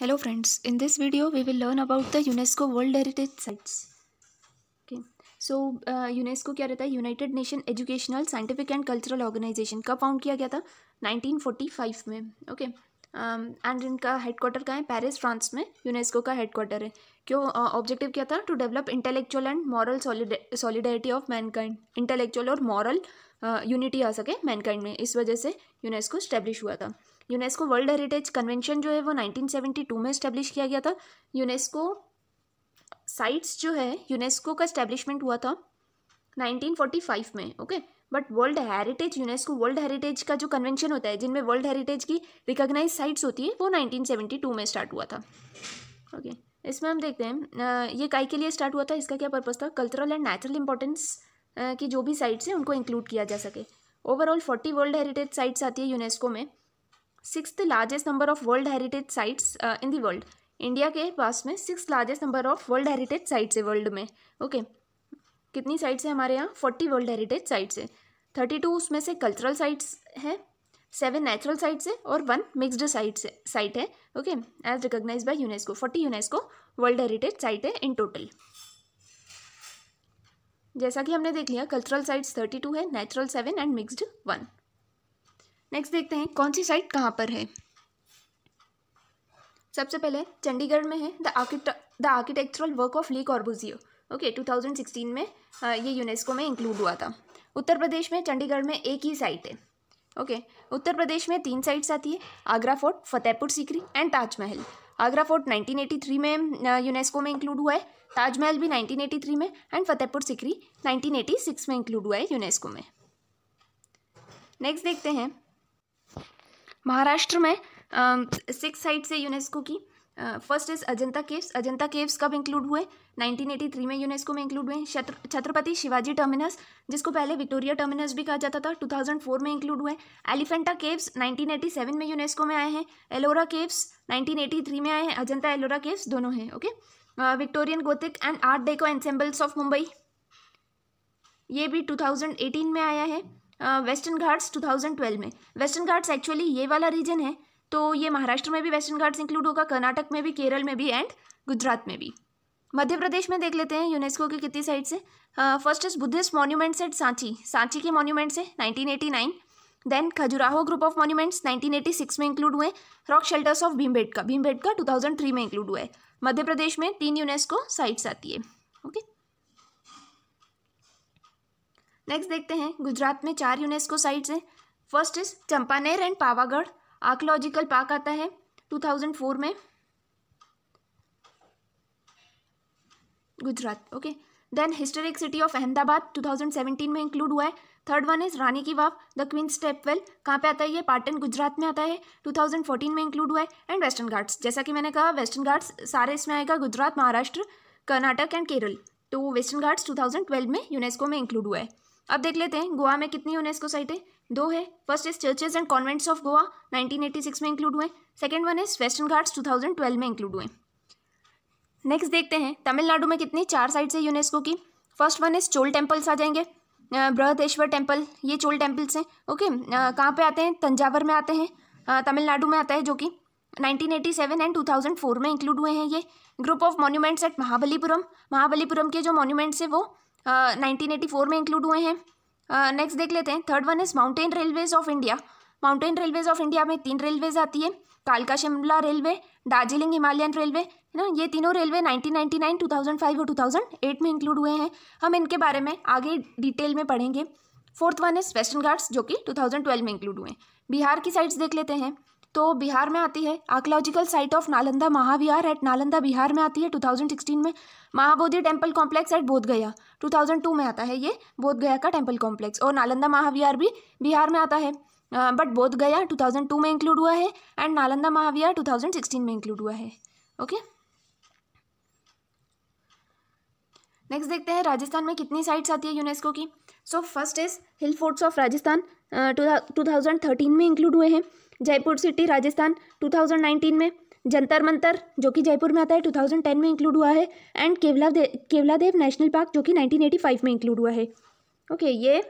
Hello friends in this video we will learn about the UNESCO world heritage sites okay so UNESCO क्या रहता है united nation educational scientific and cultural organization कब found किया गया था 1945 में okay and um, इनका headquarter कहाँ है पेरिस फ्रांस में यूनेस्को का हेडक्वार्टर है क्यों ऑब्जेक्टिव uh, क्या था to develop intellectual and moral solidarity of mankind intellectual और मॉरल यूनिटी uh, आ सके मैनकाइंड में इस वजह से यूनेस्को स्टैब्लिश हुआ था यूनेस्को वर्ल्ड हेरिटेज कन्वेंशन जो है वो 1972 में इस्टेब्लिश किया गया था यूनेस्को साइट्स जो है यूनेस्को का इस्टेब्लिशमेंट हुआ था 1945 में okay but world heritage UNESCO world heritage का जो कन्वेंशन होता है जिनमें वर्ल्ड हेरिटेज की रिकॉग्नाइज साइट्स होती है वो नाइनटीन में स्टार्ट हुआ था ओके okay. इसमें हम देखते हैं ये काय के लिए स्टार्ट हुआ था इसका क्या पर्पज़ था कल्चरल एंड नेचुरल इंपॉर्टेंस की जो भी साइट्स हैं उनको इंक्लूड किया जा सके overall forty world heritage sites आती है यूनेस्को में six largest number of world heritage sites in the world India के पास में six largest number of world heritage sites है वर्ल्ड में ओके okay. कितनी साइट्स हैं हमारे यहाँ फोर्टी वर्ल्ड हेरिटेज साइट्स है थर्टी टू उसमें से कल्चरल साइट्स हैं सेवन नेचुरल साइट्स है और वन मिक्सड साइट्स साइट है okay as recognize by UNESCO forty UNESCO world heritage site है इन टोटल जैसा कि हमने देख लिया कल्चरल साइट्स थर्टी टू है natural seven and mixed one next देखते हैं कौन सी साइट कहाँ पर है सबसे पहले चंडीगढ़ में है द आर्किट the architectural work of Le Corbusier okay 2016 में हाँ, ये यूनेस्को में इंक्लूड हुआ था उत्तर प्रदेश में चंडीगढ़ में एक ही साइट है ओके okay. उत्तर प्रदेश में तीन साइट्स आती है Agra fort Fatehpur Sikri and Taj Mahal Agra fort 1983 में यूनेस्को हाँ, में इंक्लूड हुआ है ताजमहल भी 1983 में एंड फतेहपुर सीकरी 1986 में इंक्लूड हुआ है यूनेस्को में नेक्स्ट देखते हैं महाराष्ट्र में सिक्स साइट है यूनेस्को की first is Ajanta caves Ajanta caves कब इंक्लूड हुए 1983 में यूनेस्को में इंक्लूड हुए छत्रपति शिवाजी टर्मिनस जिसको पहले विक्टोरिया टर्मिनस भी कहा जाता था 2004 में इंक्लूड हुए एलिफेंटा केव्स 1987 में यूनेस्को में आए हैं एलोरा केव्स 1983 में आए हैं अजंता एलोरा केव्स दोनों हैं okay Victorian Gothic and art deco ensembles of Mumbai ये भी 2018 में आया है वेस्टर्न घाट्स 2012 में वेस्टर्न घाट्स एक्चुअली ये वाला रीजन है तो ये महाराष्ट्र में भी वेस्टर्न घाट्स इंक्लूड होगा कर्नाटक में भी केरल में भी एंड गुजरात में भी मध्य प्रदेश में देख लेते हैं यूनेस्को की कितनी साइड्स हैं first is Buddhist monuments at Sanchi Sanchi के monuments eighty nine then Khajuraho group of monuments 1986 में इंक्लूड हुए rock shelters of Bhimbetka Bhimbetka 2003 में इंक्लूड हुआ है मध्य प्रदेश में तीन यूनेस्को साइट्स आती है ओके okay? नेक्स्ट देखते हैं गुजरात में चार यूनेस्को साइट्स हैं first is Champaner and Pavagadh archaeological park आता है 2004 में Gujarat okay then historic city of Ahmedabad 2017 में इंक्लूड हुआ है third one is Rani ki Vav the queen well कहाँ पे आता है ये पाटन गुजरात में आता है 2014 में इंक्लूड हुआ है एंड वेस्टर्न घाट्स जैसा कि मैंने कहा वेस्टर्न घाट्स सारे इसमें आएगा गुजरात महाराष्ट्र कर्नाटक एंड केरल तो वेस्टर्न घाट्स 2012 में यूनेस्को में इंक्लूड हुआ है अब देख लेते हैं गोवा में कितनी यूनेस्को साइटें दो है first is churches and convents of Goa 1986 में इंक्लूड हुए second one is western Ghats 2012 में इंक्लूड हुए नेक्स्ट देखते हैं तमिलनाडु में कितनी चार साइट्स है यूनेस्को की first one is Chola temples आ जाएंगे बृहदेश्वर टेम्पल ये चोल टेम्पल्स हैं ओके कहाँ पर आते हैं तंजावर में आते हैं तमिलनाडु में आता है जो कि 1987 एंड 2004 में इंक्लूड हुए हैं ये group of monuments at Mahabalipuram Mahabalipuram के जो मॉन्यूमेंट्स हैं वो नाइनटीन एटी फोर में इंक्लूड हुए हैं नेक्स्ट देख लेते हैं third one is mountain railways of India mountain railways of India में तीन रेलवेज़ आती है कालका Shimla railway Darjeeling Himalayan railway है ना ये तीनों रेलवे 1999, 2005 और 2008 में इंक्लूड हुए हैं हम इनके बारे में आगे डिटेल में पढ़ेंगे fourth one is western Ghats जो कि 2012 में इंक्लूड हुए हैं बिहार की साइट्स देख लेते हैं तो बिहार में आती है archaeological site of Nalanda Mahavihara at Nalanda Bihar में आती है टू में Mahabodhi temple complex at Bodhgaya 2002 में आता है ये बोधगया का टेम्पल कॉम्प्लेक्स और नालंदा महाविहार भी बिहार में आता है बट बोधगया 2002 में इंक्लूड हुआ है एंड नालंदा महाविहार 2016 में इंक्लूड हुआ है ओके नेक्स्ट देखते हैं राजस्थान में कितनी साइट्स आती है यूनेस्को की so first is hill forts of Rajasthan two thousand thirteen में इंक्लूड हुए हैं Jaipur city Rajasthan two thousand nineteen में जंतर मंतर जो कि जयपुर में आता है 2010 में इंक्लूड हुआ है and Keoladeo Keoladeo national park जो कि 1985 में इंक्लूड हुआ है ओके ये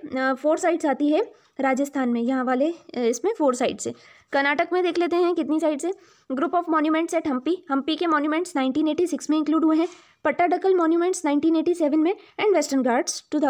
फोर साइड्स आती है राजस्थान में यहाँ वाले इसमें फोर साइड्स है कर्नाटक में देख लेते हैं कितनी साइड्स है group of monuments at Hampi Hampi के मॉन्यूमेंट्स नाइनटीन में इंक्लूड हुए हैं पट्टाडकल मॉन्यूमेंट्स नाइनटीन में एंड वेस्टर्न घाट्स टू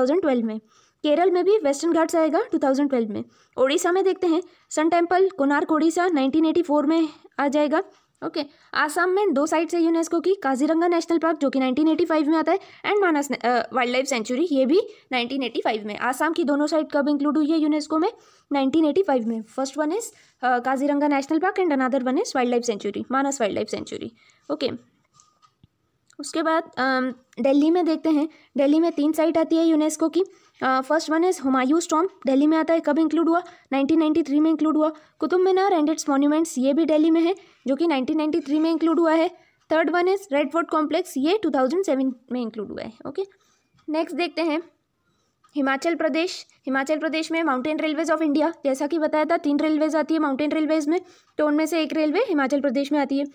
में केरल में भी वेस्टर्न घाट्स आएगा 2012 में ओडिशा में देखते हैं सन टेम्पल कोनार्क ओडिशा 1984 में आ जाएगा ओके okay. आसाम में दो साइड्स है यूनेस्को की काजीरंगा नेशनल पार्क जो कि 1985 में आता है and Manas wildlife sanctuary ये भी 1985 में आसाम की दोनों साइड कब इंक्लूड हुई है यूनेस्को में 1985 में first one is Kaziranga national park and another one is wildlife sanctuary Manas wildlife sanctuary okay उसके बाद दिल्ली में देखते हैं दिल्ली में तीन साइट आती है यूनेस्को की फर्स्ट वन इज़ हुमायूं स्टॉम दिल्ली में आता है कब इंक्लूड हुआ 1993 में इंक्लूड हुआ Qutub Minar and its monuments ये भी दिल्ली में है जो कि 1993 में इंक्लूड हुआ है third one is red fort complex ये 2007 में इंक्लूड हुआ है ओके नेक्स्ट देखते हैं हिमाचल प्रदेश हिमाचल प्रदेश में माउंटेन रेलवेज ऑफ इंडिया जैसा कि बताया था तीन रेलवेज आती है माउंटेन रेलवेज में तो उनमें से एक रेलवे हिमाचल प्रदेश में आती है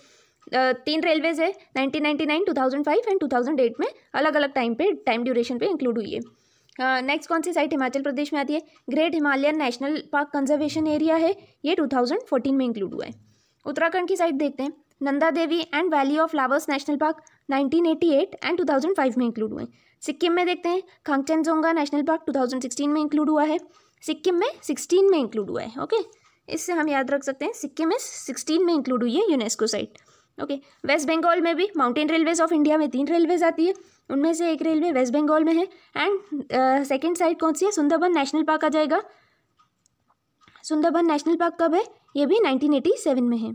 तीन रेलवेज है nineteen nine two thousand five and two thousand eight में अलग अलग टाइम पे टाइम ड्यूरेशन पे इंक्लूड हुई है नेक्स्ट कौन सी साइट हिमाचल प्रदेश में आती है great Himalayan national park conservation area है ये टू थाउजेंड फोर्टीन में इंक्लूड हुआ है उत्तराखंड की साइड देखते हैं Nanda Devi and valley of flowers national park 1988 एंड 2005 में इंक्लूड हुए सिक्किम में देखते हैं जोंगा नेशनल पार्क 2016 में इंक्लूड हुआ है सिक्किम में 16 में इंक्लूड हुआ है ओके इससे हम याद रख सकते हैं सिक्किम में सिक्सटीन में इंक्लूड हुई है UNESCO site okay West Bengal में भी माउंटेन रेलवेज ऑफ इंडिया में तीन रेलवेज आती है उनमें से एक रेलवे वेस्ट बंगाल में है एंड सेकेंड साइट कौन सी है सुंदरबन नेशनल पार्क आ जाएगा सुंदरबन नेशनल पार्क कब है ये भी 1987 में है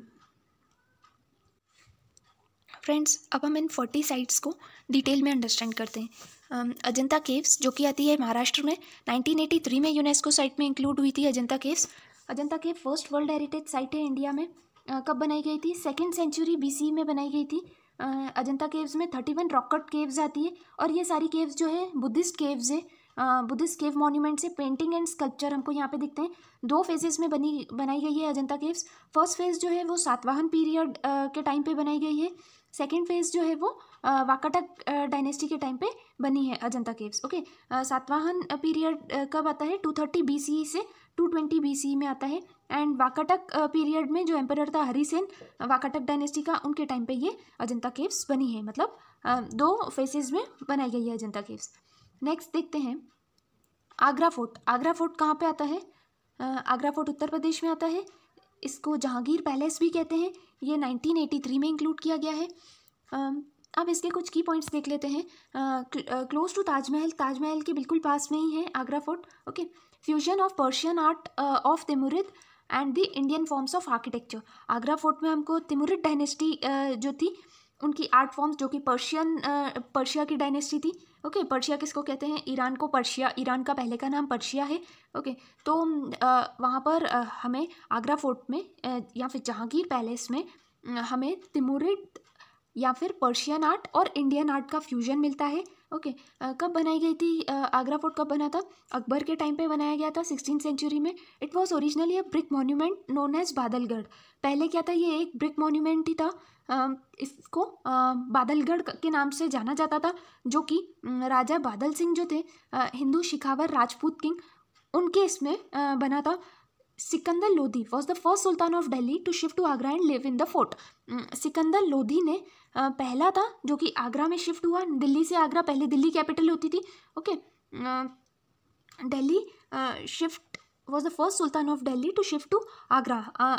फ्रेंड्स अब हम इन 40 साइट्स को डिटेल में अंडरस्टैंड करते हैं अजंता केव्स जो कि आती है महाराष्ट्र में 1983 में यूनेस्को साइट में इंक्लूड हुई थी Ajanta caves Ajanta cave first world heritage site है इंडिया में कब बनाई गई थी सेकेंड सेंचुरी बी में बनाई गई थी अजंता केव्स में थर्टी वन रॉकट केव्स आती है और ये सारी केव्स जो है बुद्धिस्ट केव्स है बुद्धिस्ट केव मॉन्यूमेंट से पेंटिंग एंड स्कल्पचर हमको यहाँ पे दिखते हैं दो फेजेस में बनी बनाई गई है अजंता केव्स फर्स्ट फेज जो है वो सातवाहन पीरियड के टाइम पे बनाई गई है सेकेंड फेज जो है वो वाकाटक डायनेस्टी के टाइम पे बनी है Ajanta caves okay Satavahana period कब आता है टू थर्टी बी सी से टू ट्वेंटी बी सी में आता है एंड वाकाटक पीरियड में जो एम्पर था हरिसेन वाकाटक डायनेस्टी का उनके टाइम पे ये अजंता केव्स बनी है मतलब दो फेसेस में बनाई गई है अजंता केव्स नेक्स्ट देखते हैं आगरा फोर्ट आगरा फोर्ट कहाँ पे आता है आगरा फोर्ट उत्तर प्रदेश में आता है इसको जहांगीर पैलेस भी कहते हैं ये 1983 में इंक्लूड किया गया है अब इसके कुछ की पॉइंट्स देख लेते हैं क्लोज टू ताजमहल ताजमहल के बिल्कुल पास में ही है Agra fort okay fusion of Persian art of Timurid and the Indian forms of architecture Agra fort में हमको तिमुरिद डायनेस्टी जो थी उनकी आर्ट फॉर्म्स जो कि पर्शियन पर्शिया की डायनेस्टी थी ओके पर्शिया किसको कहते हैं ईरान को पर्शिया ईरान का पहले का नाम पर्शिया है ओके तो वहाँ पर हमें आगरा फोर्ट में या फिर जहांगीर पैलेस में हमें तिमुरिड या फिर पर्शियन आर्ट और इंडियन आर्ट का फ्यूजन मिलता है ओके कब बनाई गई थी आगरा फोर्ट कब बना था अकबर के टाइम पे बनाया गया था सिक्सटीन सेंचुरी में it was originally a brick monument known as Badalgarh पहले क्या था ये एक ब्रिक मोन्यूमेंट ही था इसको बादलगढ़ के नाम से जाना जाता था जो कि राजा बादल सिंह जो थे हिंदू शिखावर राजपूत किंग उनके इसमें बना था Sikandar Lodi was the first sultan of Delhi to shift to Agra and live in the fort Sikandar Lodi ने पहला था जो कि आगरा में शिफ्ट हुआ दिल्ली से आगरा पहले दिल्ली कैपिटल होती थी okay Delhi shift was the first sultan of Delhi to shift to Agra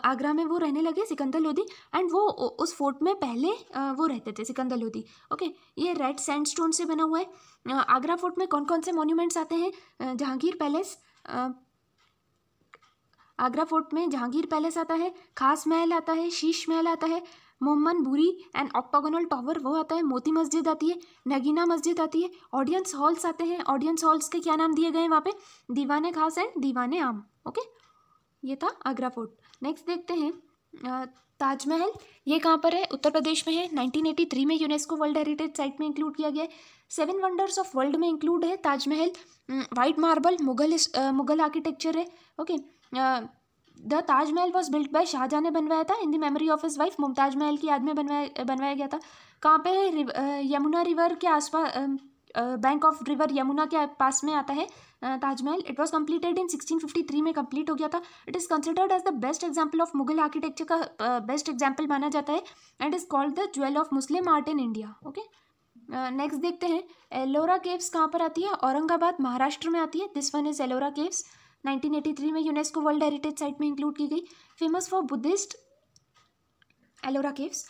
Agra में वो रहने लगे सिकंदर लोधी एंड वो उस फोर्ट में पहले uh, वो रहते थे सिकंदर लोधी ओके okay, ये रेड सैंड स्टोन से बना हुआ है uh, आगरा फोर्ट में कौन कौन से मॉन्यूमेंट्स आते हैं जहांगीर पैलेस आगरा फोर्ट में जहांगीर पैलेस आता है खास महल आता है शीश महल आता है मोमन बुरी एंड ऑक्टागोनल टॉवर वो आता है मोती मस्जिद आती है नगीना मस्जिद आती है ऑडियंस हॉल्स आते हैं ऑडियंस हॉल्स के क्या नाम दिए गए हैं वहाँ पे दीवाने खास एंड दीवाने आम ओके ये था आगरा फोर्ट नेक्स्ट देखते हैं ताजमहल ये कहाँ पर है उत्तर प्रदेश में है 1983 में यूनेस्को वर्ल्ड हेरिटेज साइट में इंक्लूड किया गया है सेवन वंडर्स ऑफ वर्ल्ड में इंक्लूड है Taj Mahal white marble Mughal Mughal architecture है okay okay. The Taj Mahal was built by Shah Jahan ने बनवाया था in the memory of his wife Mumtaz Mahal की याद में बनवाया बनवाया गया था कहाँ पे है यमुना रिवर के आसपास बैंक ऑफ रिवर यमुना के पास में आता है Taj Mahal it was completed in sixteen fifty three में कम्प्लीट हो गया था it is considered as the best example of Mughal architecture का बेस्ट एग्जाम्पल माना जाता है and is called the jewel of Muslim art in India okay next देखते हैं एलोरा केव्स कहाँ पर आती है औरंगाबाद महाराष्ट्र में आती है this one is Ellora caves 1983 में यूनेस्को वर्ल्ड हेरिटेज साइट में इंक्लूड की गई famous for Buddhist Ellora caves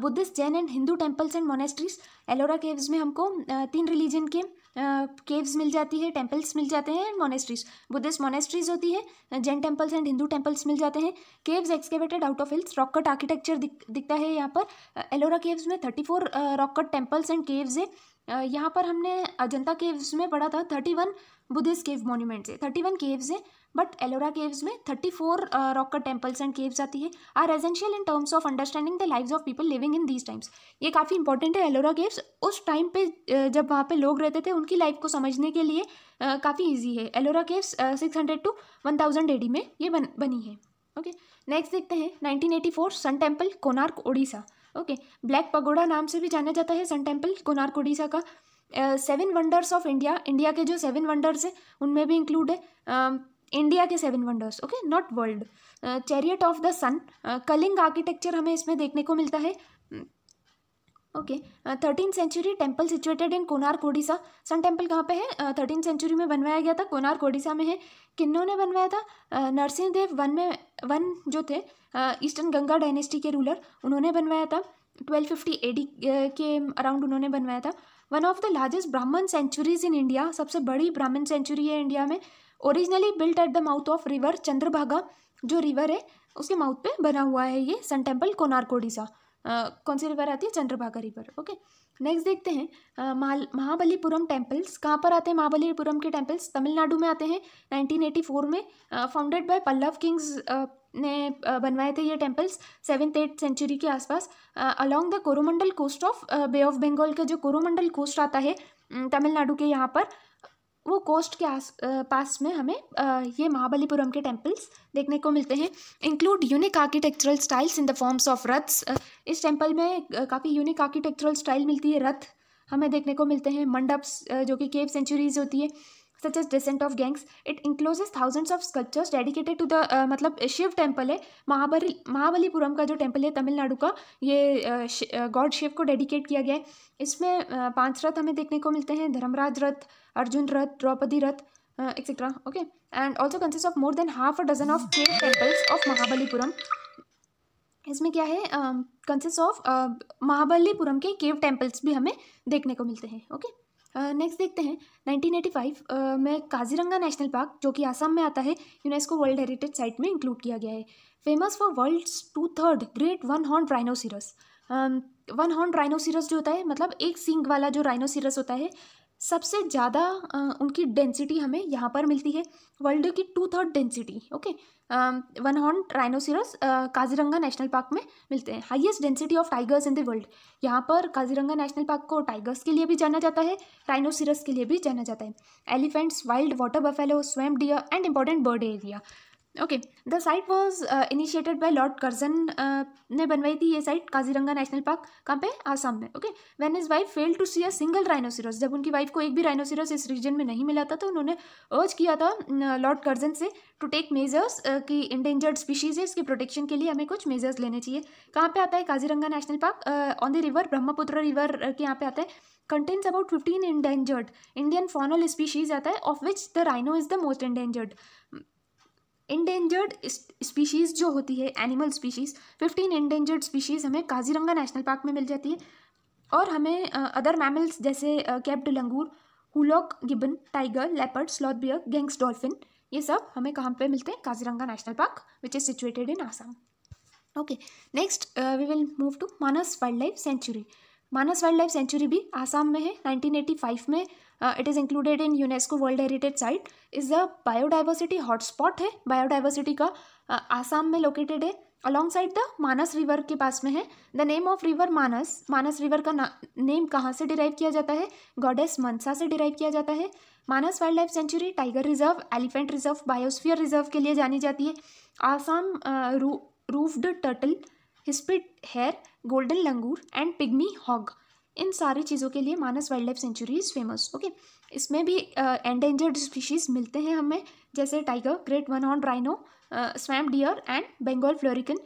Buddhist Jain and Hindu temples and monasteries Ellora caves में हमको तीन रिलीजन के केव्स मिल जाती है टेम्पल्स मिल जाते हैं एंड मोनेस्ट्रीज बुद्धिस्ट मोनेस्ट्रीज होती है Jain temples and Hindu temples मिल जाते हैं caves excavated out of hills rock cut architecture दिखता है यहाँ पर एलोरा केव्स में thirty four rock cut temples and caves है यहाँ पर हमने अजंता केव्स में पढ़ा था thirty one Buddhist cave monuments है थर्टी वन केव्स है बट एलोरा केव्स में थर्टी फोर रॉक का टेम्पल्स एंड केव्स आती है are essential in terms of understanding the lives of people living in these times ये काफ़ी इंपॉर्टेंट है Ellora caves उस टाइम पे जब वहाँ पे लोग रहते थे उनकी लाइफ को समझने के लिए काफ़ी ईजी है Ellora caves six hundred two one thousand AD में ये बन बनी है ओके नेक्स्ट देखते हैं nineteen eighty four sun temple Konark Odisha okay black pagoda नाम से भी जाना जाता है सन टेम्पल कोनार्क उड़ीसा का seven wonders of India India के जो सेवन वंडर्स हैं उनमें भी इंक्लूड है uh, इंडिया के seven wonders okay not world chariot of the sun Kalinga architecture हमें इसमें देखने को मिलता है okay thirteen century temple situated in Konark Odisha sun temple कहाँ पे है थर्टीन uh, सेंचुरी में बनवाया गया था कोनार कोडिसा में है किन्नों ने बनवाया था uh, नरसिंह देव वन में वन जो थे ईस्टर्न गंगा डायनेस्टी के रूलर उन्होंने बनवाया था 1250 एडी के अराउंड उन्होंने बनवाया था one of the largest Brahmin sanctuaries in India सबसे बड़ी ब्राह्मण सेंचुरी है इंडिया में originally built at the mouth of river Chandrabhaga जो रिवर है उसके माउथ पे बना हुआ है ये सन टेम्पल कोनारकोडिसा कौन सी रिवर आती है चंद्रभागा रिवर ओके नेक्स्ट देखते हैं महाबलीपुरम टेम्पल्स कहाँ पर आते हैं महाबलीपुरम के टेम्पल्स तमिलनाडु में आते हैं 1984 में फाउंडेड बाय पल्लव किंग्स ने बनवाए थे ये टेम्पल्स सेवन्थ एट सेंचुरी के आसपास along the Coromandel coast of bay of Bengal का जो कोरोमंडल कोस्ट आता है तमिलनाडु के यहाँ पर वो कोस्ट के आस पास में हमें ये महाबलीपुरम के टेम्पल्स देखने को मिलते हैं include unique architectural styles in the forms of रथ्स इस टेम्पल में काफ़ी यूनिक आर्किटेक्चरल स्टाइल मिलती है रथ हमें देखने को मिलते हैं मंडप्स जो कि केव सेंचुरीज होती है such as descent of Ganges it encloses thousands of sculptures dedicated to the मतलब शिव टेम्पल है महाबली महाबलीपुरम का जो टेम्पल है तमिलनाडु का ये uh, uh, गॉड शिव को डेडिकेट किया गया है इसमें uh, पांच रथ हमें देखने को मिलते हैं धर्मराज रथ Arjun Ratha Draupadi Ratha etcetera okay and also consist of more than half a dozen of cave temples of Mahabalipuram इसमें क्या है कंसिस्ट um, ऑफ महाबलीपुरम के केव टेम्पल्स भी हमें देखने को मिलते हैं ओके okay? नेक्स्ट देखते हैं 1985 में काजीरंगा नेशनल पार्क जो कि आसाम में आता है यूनेस्को वर्ल्ड हेरिटेज साइट में इंक्लूड किया गया है famous for world two third great one horn rhinoceros one horn rhinoceros जो होता है मतलब एक सिंग वाला जो राइनोसिरस होता है सबसे ज़्यादा उनकी डेंसिटी हमें यहाँ पर मिलती है वर्ल्ड की two third density okay one horn rhinoceros Kaziranga national park में मिलते हैं highest density of tigers in the world यहाँ पर काजीरंगा नेशनल पार्क को टाइगर्स के लिए भी जाना जाता है राइनोसिरस के लिए भी जाना जाता है elephants wild water buffalo swamp deer and important bird area okay the site was initiated by lord Curzon ने बनवाई थी ये साइट काजीरंगा नेशनल पार्क कहाँ पे आसाम में okay when his wife fail to see a single rhinoceros जब उनकी wife को एक भी राइनोसिरस इस रीजन में नहीं मिला था तो उन्होंने अर्ज किया था लॉर्ड कर्जन से टू टेक मेजर्स की इंडेंजर्ड स्पीशीज है इसके प्रोटेक्शन के लिए हमें कुछ मेजर्स लेने चाहिए कहाँ पे आता है Kaziranga national park on the river Brahmaputra river के यहाँ पे आता है contains about fifteen endangered Indian faunal species आता है of which the rhino is the most endangered endangered species जो होती है animal species fifteen endangered species हमें काजीरंगा नेशनल पार्क में मिल जाती है और हमें अदर मैमल्स जैसे capped langur hoolock gibbon tiger leopard sloth bear Ganges dolphin ये सब हमें कहाँ पे मिलते हैं Kaziranga national park which is situated in Assam okay next we will move to Manas wildlife sanctuary Manas wildlife sanctuary भी आसाम में है नाइनटीन में it is included in UNESCO world heritage site is a biodiversity hotspot है biodiversity का uh, Assam में located है alongside the Manas river के पास में है the name of river Manas Manas river का नेम कहाँ से डिराइव किया जाता है गॉडेस मनसा से डिराइव किया जाता है Manas wildlife sanctuary tiger reserve elephant reserve biosphere reserve के लिए जानी जाती है आसाम रू roofed turtle hispid hair golden langur and pygmy hog इन सारी चीज़ों के लिए Manas wildlife sanctuary is famous okay इसमें भी एंडेंजर्ड uh, स्पीशीज़ मिलते हैं हमें जैसे tiger great one horn rhino swamp deer and Bengal florican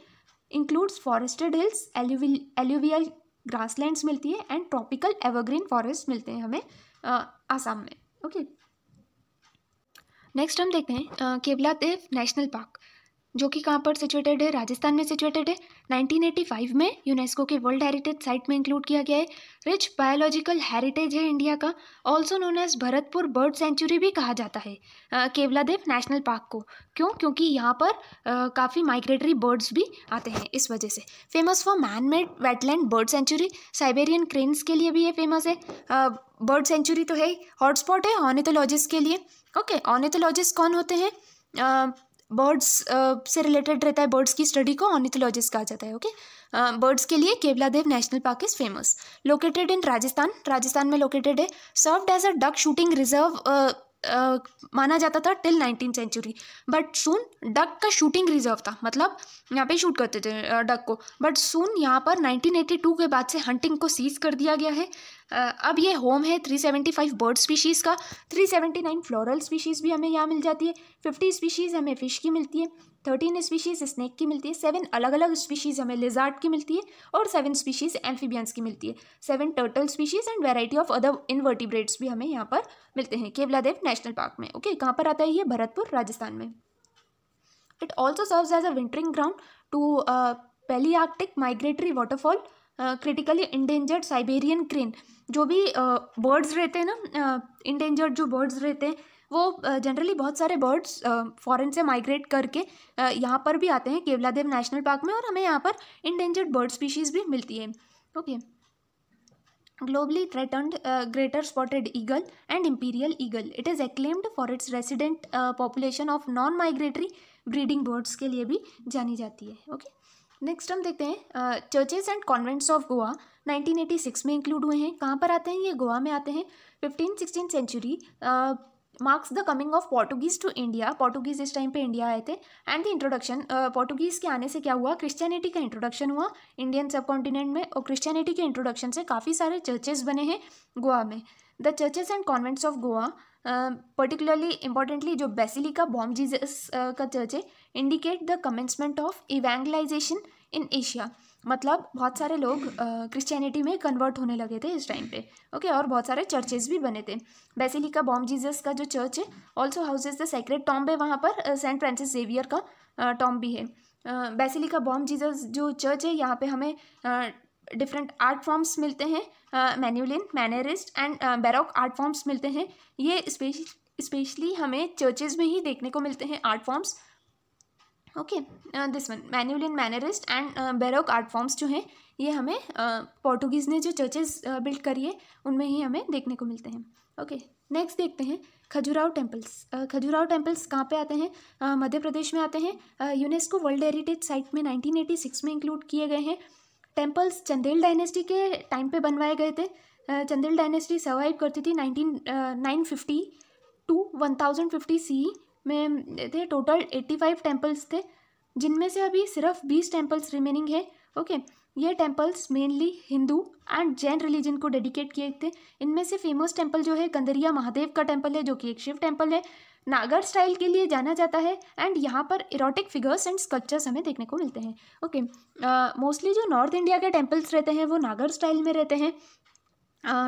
includes forested hills alluvial grasslands मिलती है एंड ट्रॉपिकल एवरग्रीन फॉरेस्ट मिलते हैं हमें uh, आसाम में ओके okay. नेक्स्ट हम देखते हैं केवला देव नेशनल पार्क जो कि कहाँ पर सिचुएटेड है राजस्थान में सिचुएटेड है 1985 में यूनेस्को के वर्ल्ड हेरिटेज साइट में इंक्लूड किया गया है रिच बायोलॉजिकल हेरिटेज है इंडिया का also known as Bharatpur bird sanctuary भी कहा जाता है केवलादेव नेशनल पार्क को क्यों क्योंकि यहाँ पर काफ़ी माइग्रेटरी बर्ड्स भी आते हैं इस वजह से famous for man made wetland bird sanctuary Siberian cranes के लिए भी ये फेमस है बर्ड सेंचुरी तो है ही हॉटस्पॉट है ऑनिथोलॉजिस्ट के लिए ओके ऑनिथोलॉजिस्ट कौन होते हैं बर्ड्स uh, से रिलेटेड रहता है बर्ड्स की स्टडी को ऑर्निथोलॉजिस्ट कहा जाता है ओके बर्ड्स uh, के लिए Keoladeo national park is famous located in Rajasthan Rajasthan में लोकेटेड है served as a duck shooting reserve माना जाता था till nineteen century but soon duck का शूटिंग रिजर्व था मतलब यहाँ पे शूट करते थे डक को बट सून यहाँ पर 1982 के बाद से हंटिंग को सीज कर दिया गया है अब ये होम है three seventy five bird species का three seventy nine floral species भी हमें यहाँ मिल जाती है फिफ्टी स्पीशीज़ हमें फ़िश की मिलती है थर्टीन स्पीशीज़ स्नैक की मिलती है सेवन अलग अलग स्पीशीज़ हमें लिजार्ट की मिलती है और सेवन स्पीशीज़ एम्फीबियंस की मिलती है seven turtle species and variety of other invertebrates भी हमें यहाँ पर मिलते हैं केवलादेव नेशनल पार्क में ओके कहाँ पर आता है ये भरतपुर राजस्थान में it also serves as a wintering ground to palearctic migratory waterfowl critically endangered Siberian crane जो भी बर्ड्स रहते हैं ना इंडेंजर्ड जो बर्ड्स रहते हैं वो जनरली बहुत सारे बर्ड्स फॉरेन से माइग्रेट करके यहाँ पर भी आते हैं केवलादेव नेशनल पार्क में और हमें यहाँ पर इंडेंजर्ड बर्ड स्पीशीज़ भी मिलती है okay globally threatened greater spotted eagle and imperial eagle it is acclaimed for its resident population of non migratory breeding birds के लिए भी जानी जाती है ओके okay? नेक्स्ट हम देखते हैं churches and convents of Goa 1986 में इंक्लूड हुए हैं कहाँ पर आते हैं ये गोवा में आते हैं fifteen sixteen century marks the coming of Portuguese to India Portuguese इस टाइम पे इंडिया आए थे एंड द इंट्रोडक्शन पोर्टुगीज के आने से क्या हुआ क्रिश्चियनिटी का इंट्रोडक्शन हुआ इंडियन सब कॉन्टिनेंट में और क्रिश्चियनिटी के इंट्रोडक्शन से काफ़ी सारे चर्चेज बने हैं गोवा में the churches and convents of Goa particularly importantly जो बेसिलिका बॉम जीजस का चर्च है indicate the commencement of evangelization in Asia मतलब बहुत सारे लोग क्रिश्चियनिटी में कन्वर्ट होने लगे थे इस टाइम पे ओके और बहुत सारे चर्चेज भी बने थे बेसिलिका बॉम जीसस का जो चर्च है also houses the sacred tomb है वहाँ पर सेंट फ्रांसिस जेवियर का टॉम्ब भी है बेसिलिका बॉम जीसस जो चर्च है यहाँ पे हमें डिफरेंट आर्ट फॉर्म्स मिलते हैं Manueline mannerist and baroque art forms मिलते हैं ये स्पेशली हमें चर्चेज में ही देखने को मिलते हैं art forms okay this one in mannerist and baroque art forms जो हैं ये हमें पोर्टुगीज़ uh, ने जो चर्चेज बिल्ड uh, करी है उनमें ही हमें देखने को मिलते हैं ओके okay, नेक्स्ट देखते हैं खजुराव टेम्पल्स खजुराव टेम्पल्स कहाँ पे आते हैं uh, मध्य प्रदेश में आते हैं यूनेस्को वर्ल्ड हेरिटेज साइट में 1986 में इंक्लूड किए गए हैं टेम्पल्स चंदेल डायनेस्टी के टाइम पे बनवाए गए थे चंदेल डायनेस्टी सर्वाइव करती थी nineteen nine fifty to one thousand fifty C में थे टोटल एट्टी फाइव टेम्पल्स थे जिनमें से अभी सिर्फ बीस टेम्पल्स रिमेनिंग है ओके ये temples mainly Hindu and Jain religion को डेडिकेट किए थे इनमें से फेमस टेम्पल जो है गंदरिया महादेव का टेम्पल है जो कि एक शिव टेम्पल है नागर स्टाइल के लिए जाना जाता है एंड यहाँ पर इरोटिक फिगर्स एंड स्कल्पचर्स हमें देखने को मिलते हैं ओके मोस्टली जो नॉर्थ इंडिया के टेम्पल्स रहते हैं वो नागर स्टाइल में रहते हैं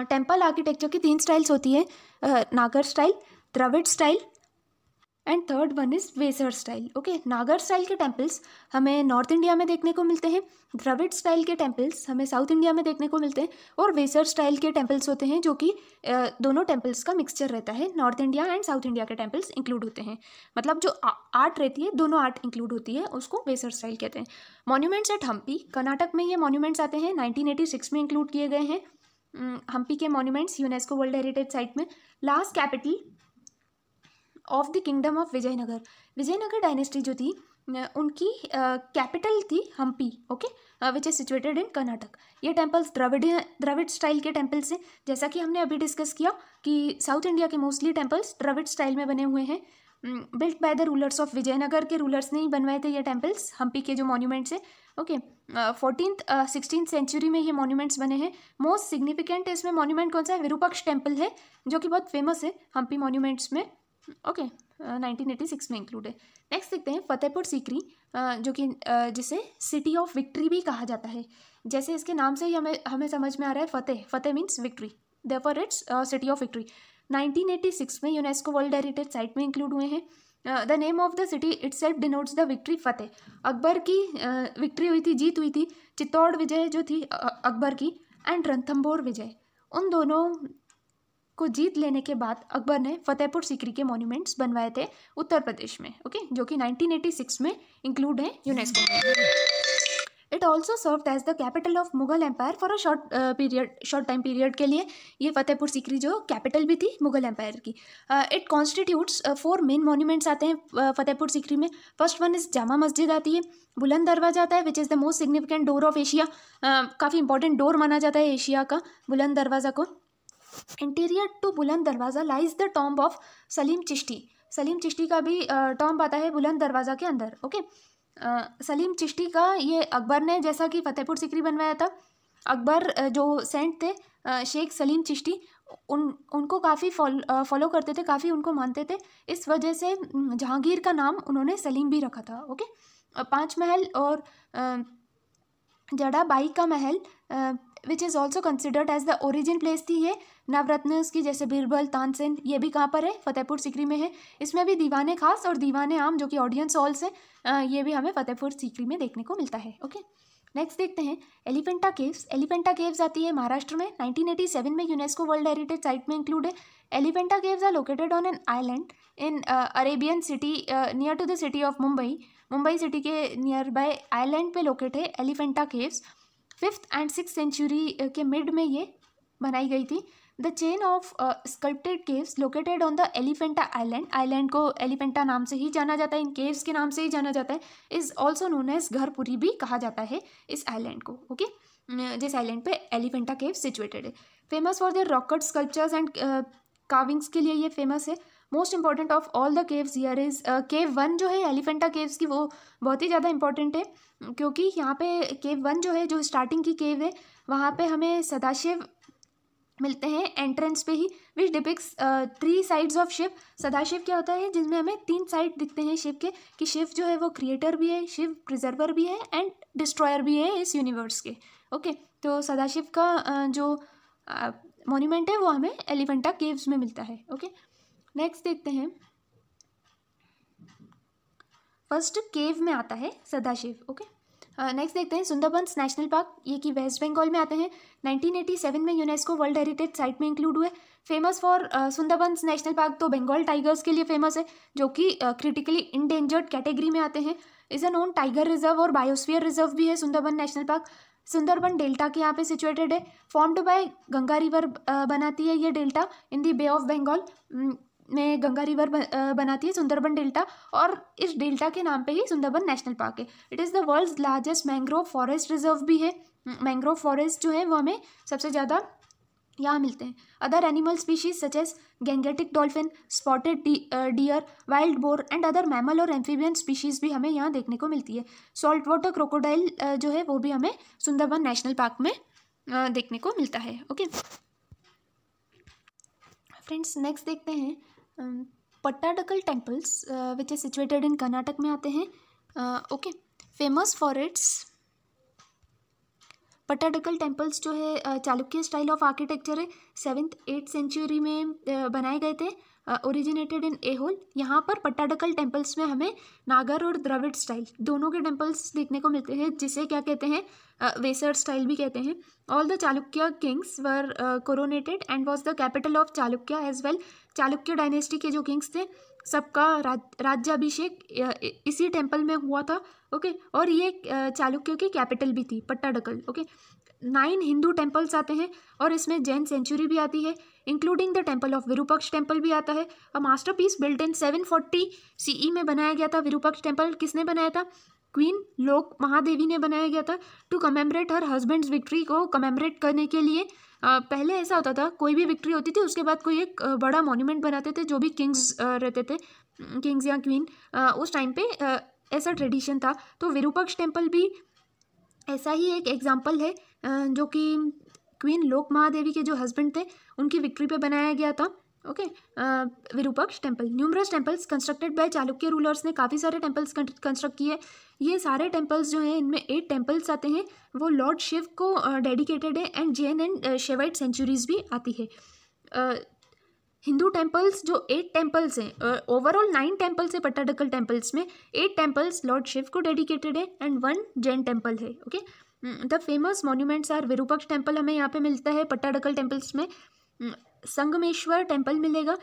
टेम्पल आर्किटेक्चर की तीन स्टाइल्स होती है uh, Nagara style Dravida style and third one is Vesara style okay Nagara style के टेम्पल्स हमें नॉर्थ इंडिया में देखने को मिलते हैं द्रविड स्टाइल के टेम्पल्स हमें साउथ इंडिया में देखने को मिलते हैं और वेसर स्टाइल के टेम्पल्स होते हैं जो कि दोनों टेम्पल्स का मिक्सचर रहता है north India and south India के टेम्पल्स इंक्लूड होते हैं मतलब जो आर्ट रहती है दोनों आर्ट इंक्लूड होती है उसको वेसर स्टाइल कहते हैं मॉन्यूमेंट्स एट हम्पी कर्नाटक में ये मॉन्यूमेंट्स आते हैं सिक्स में इंक्लूड किए गए हैं हम्पी के monuments UNESCO world heritage site में last capital of the kingdom of Vijayanagara Vijayanagara dynasty जो थी उनकी कैपिटल थी Hampi okay which is situated in Karnataka ये टेम्पल्स द्रविड द्रविड स्टाइल के टेम्पल्स हैं जैसा कि हमने अभी डिस्कस किया कि साउथ इंडिया के मोस्टली टेम्पल्स द्रविड स्टाइल में बने हुए हैं built by the rulers of Vijayanagara के रूलर्स ने ही बनवाए थे ये टेम्पल्स हम्पी के जो मॉन्यूमेंट्स हैं ओके फोर्टीन सिक्सटीन सेंचुरी में ये मॉन्यूमेंट्स बने हैं मोस्ट सिग्निफिकेंट इसमें मॉन्यूमेंट कौन सा है विरूपक्ष टेम्पल है जो कि बहुत फेमस है हम्पी मॉन्यूमेंट्स में ओके नाइनटीन एटी सिक्स में इंक्लूड है नेक्स्ट देखते हैं फतेहपुर सीकरी जो कि जिसे सिटी ऑफ विक्ट्री भी कहा जाता है जैसे इसके नाम से ही हमें हमें समझ में आ रहा है Fateh Fateh means victory therefore it's city of victory nineteen eighty six में यूनेस्को वर्ल्ड हेरिटेज साइट में इंक्लूड हुए हैं the name of the city itself denotes the victory Fateh Akbar की uh, विक्ट्री हुई थी जीत हुई थी चित्तौड़ विजय जो थी अकबर की एंड रंथम्बोर विजय उन दोनों को जीत लेने के बाद अकबर ने फतेहपुर सीकरी के मॉन्यूमेंट्स बनवाए थे उत्तर प्रदेश में ओके जो कि 1986 में इंक्लूड है यूनेस्को में it also serve as the capital of Mughal empire for a short period short time period के लिए ये फतेहपुर सीकरी जो कैपिटल भी थी मुगल एम्पायर की it constitutes four main monuments आते हैं uh, फतेहपुर सीकरी में फर्स्ट वन इज जामा मस्जिद आती है बुलंद दरवाजा आता है which is the most significant door of Asia काफ़ी इंपॉर्टेंट डोर माना जाता है एशिया का बुलंद दरवाज़ा को interior to Buland Darwaza lies the tomb of Salim Chishti Salim Chishti का भी टॉम्ब आता है बुलंद दरवाज़ा के अंदर ओके सलीम चिश्ती का ये अकबर ने जैसा कि फतेहपुर सिकरी बनवाया था अकबर जो सेंट थे शेख सलीम चिश्ती उन उनको काफ़ी फॉलो फॉलो करते थे काफ़ी उनको मानते थे इस वजह से जहांगीर का नाम उन्होंने सलीम भी रखा था ओके पाँच महल और जड़ा बाई का Mahal which is also considered as the origin place थी ये नवरत्न की जैसे बीरबल तानसेन ये भी कहाँ पर है फतेहपुर सीकरी में है इसमें भी दीवाने खास और दीवाने आम जो कि ऑडियंस हॉल्स हैं ये भी हमें फतेहपुर सीकरी में देखने को मिलता है ओके नेक्स्ट देखते हैं एलिफेंटा केव्स एलिफेंटा केव्स आती है महाराष्ट्र में 1987 में यूनेस्को वर्ल्ड हेरिटेज साइट में इंक्लूड है Elephanta caves are located on an island in Arabian city near to the city of Mumbai Mumbai city के नियर बाय आइलैंड पे लोकेट है Elephanta caves fifth and six century के मिड में ये बनाई गई थी the chain of sculpted caves located on the Elephanta island island को एलिफेंटा नाम से ही जाना जाता है इन केव्स के नाम से ही जाना जाता है is also known as Gharapuri भी कहा जाता है इस आइलैंड को ओके जिस आइलैंड पे एलिफेंटा केव सिचुएटेड है famous for their rock cut sculptures and carvings के लिए ये फेमस है most important of all the caves here is cave one जो है एलिफेंटा केव्स की वो बहुत ही ज़्यादा इंपॉर्टेंट है क्योंकि यहाँ पे केव वन जो है जो स्टार्टिंग की केव है वहाँ पे हमें सदाशिव मिलते हैं एंट्रेंस पे ही which depicts three sides of Shiva Sadashiva क्या होता है जिसमें हमें तीन साइड दिखते हैं शिव के कि शिव जो है वो क्रिएटर भी है शिव प्रिजर्वर भी है एंड डिस्ट्रॉयर भी है इस यूनिवर्स के ओके okay, तो सदाशिव का uh, जो uh, है वो हमें एलिफेंटा केव्स में मिलता है ओके okay? नेक्स्ट देखते हैं फर्स्ट केव में आता है सदाशिव ओके नेक्स्ट uh, देखते हैं सुंदरबंस नेशनल पार्क ये कि वेस्ट बंगाल में आते हैं 1987 में यूनेस्को वर्ल्ड हेरिटेज साइट में इंक्लूड हुए famous for uh, Sundarbans national park तो बंगाल टाइगर्स के लिए फेमस है जो कि क्रिटिकली इंडेंजर्ड कैटेगरी में आते हैं is a known tiger reserve और बायोस्फीयर रिजर्व भी है Sundarban national park Sundarban delta के यहाँ पे सिचुएटेड है formed by Ganga river uh, बनाती है ये delta in the bay of Bengal में गंगा रिवर बनाती है सुंदरबन डेल्टा और इस डेल्टा के नाम पे ही सुंदरबन नेशनल पार्क है it is the world largest mangrove forest reserve भी है मैंग्रोव फॉरेस्ट जो है वो हमें सबसे ज़्यादा यहाँ मिलते हैं other animal species such gangetic gangetic dolphin spotted deer wild boar and other mammal और एम्फीबियन स्पीशीज़ भी हमें यहाँ देखने को मिलती है सॉल्ट वाटर क्रोकोडाइल जो है वो भी हमें सुंदरबन नेशनल पार्क में देखने को मिलता है ओके फ्रेंड्स नेक्स्ट देखते हैं Pattadakal temples which is situated in Karnataka में आते हैं okay famous for its Pattadakal temples जो है चालुक्य स्टाइल ऑफ आर्किटेक्चर है सेवेंथ एट्थ सेंचुरी में बनाए गए थे ओरिजिनेटेड इन एहोल यहाँ पर पट्टाडकल टेम्पल्स में हमें नागर और द्रविड स्टाइल दोनों के टेम्पल्स देखने को मिलते हैं जिसे क्या कहते हैं वेसर स्टाइल भी कहते हैं all the Chalukya kings were coronated and was the capital of Chalukya as well Chalukya dynasty के जो किंग्स थे सबका राज, राज्याभिषेक इसी टेम्पल में हुआ था ओके और ये चालुक्य की कैपिटल भी थी Pattadakal okay nine Hindu temples आते हैं और इसमें जैन सेंचुरी भी आती है including the temple of Virupaksha temple भी आता है a masterpiece built in seven forty ई में बनाया गया था विरूपक्ष टेम्पल किसने बनाया था क्वीन लोक महादेवी ने बनाया गया था to commemorate her husband's victory को कमेमरेट करने के लिए आ, पहले ऐसा होता था कोई भी विक्ट्री होती थी उसके बाद कोई एक बड़ा मॉन्यूमेंट बनाते थे जो भी किंग्स रहते थे किंग्स या क्वीन उस टाइम पे ऐसा ट्रेडिशन था तो विरूपक्ष टेम्पल भी ऐसा ही एक एग्जाम्पल है जो कि क्वीन लोक महादेवी के जो हस्बैंड थे उनकी विक्ट्री पे बनाया गया था okay Virupaksha temple numerous temples constructed by Chalukya rulers ने काफ़ी सारे टेम्पल्स कंस्ट्रक्ट किए ये सारे टेम्पल्स जो हैं इनमें एट टेम्पल्स आते हैं वो लॉर्ड शिव को डेडिकेटेड है and Jain and Shaivite centuries भी आती है हिंदू टेम्पल्स जो एट टेम्पल्स हैं ओवरऑल नाइन टेम्पल्स है पट्टाडकल टेम्पल्स में एट टेम्पल्स लॉर्ड शिव को डेडिकेटेड है एंड वन जैन टेम्पल है okay okay? The famous monuments are Virupaksha temple हमें यहाँ पे मिलता है पट्टाडकल टेम्पल्स में mm, संगमेश्वर टेम्पल मिलेगा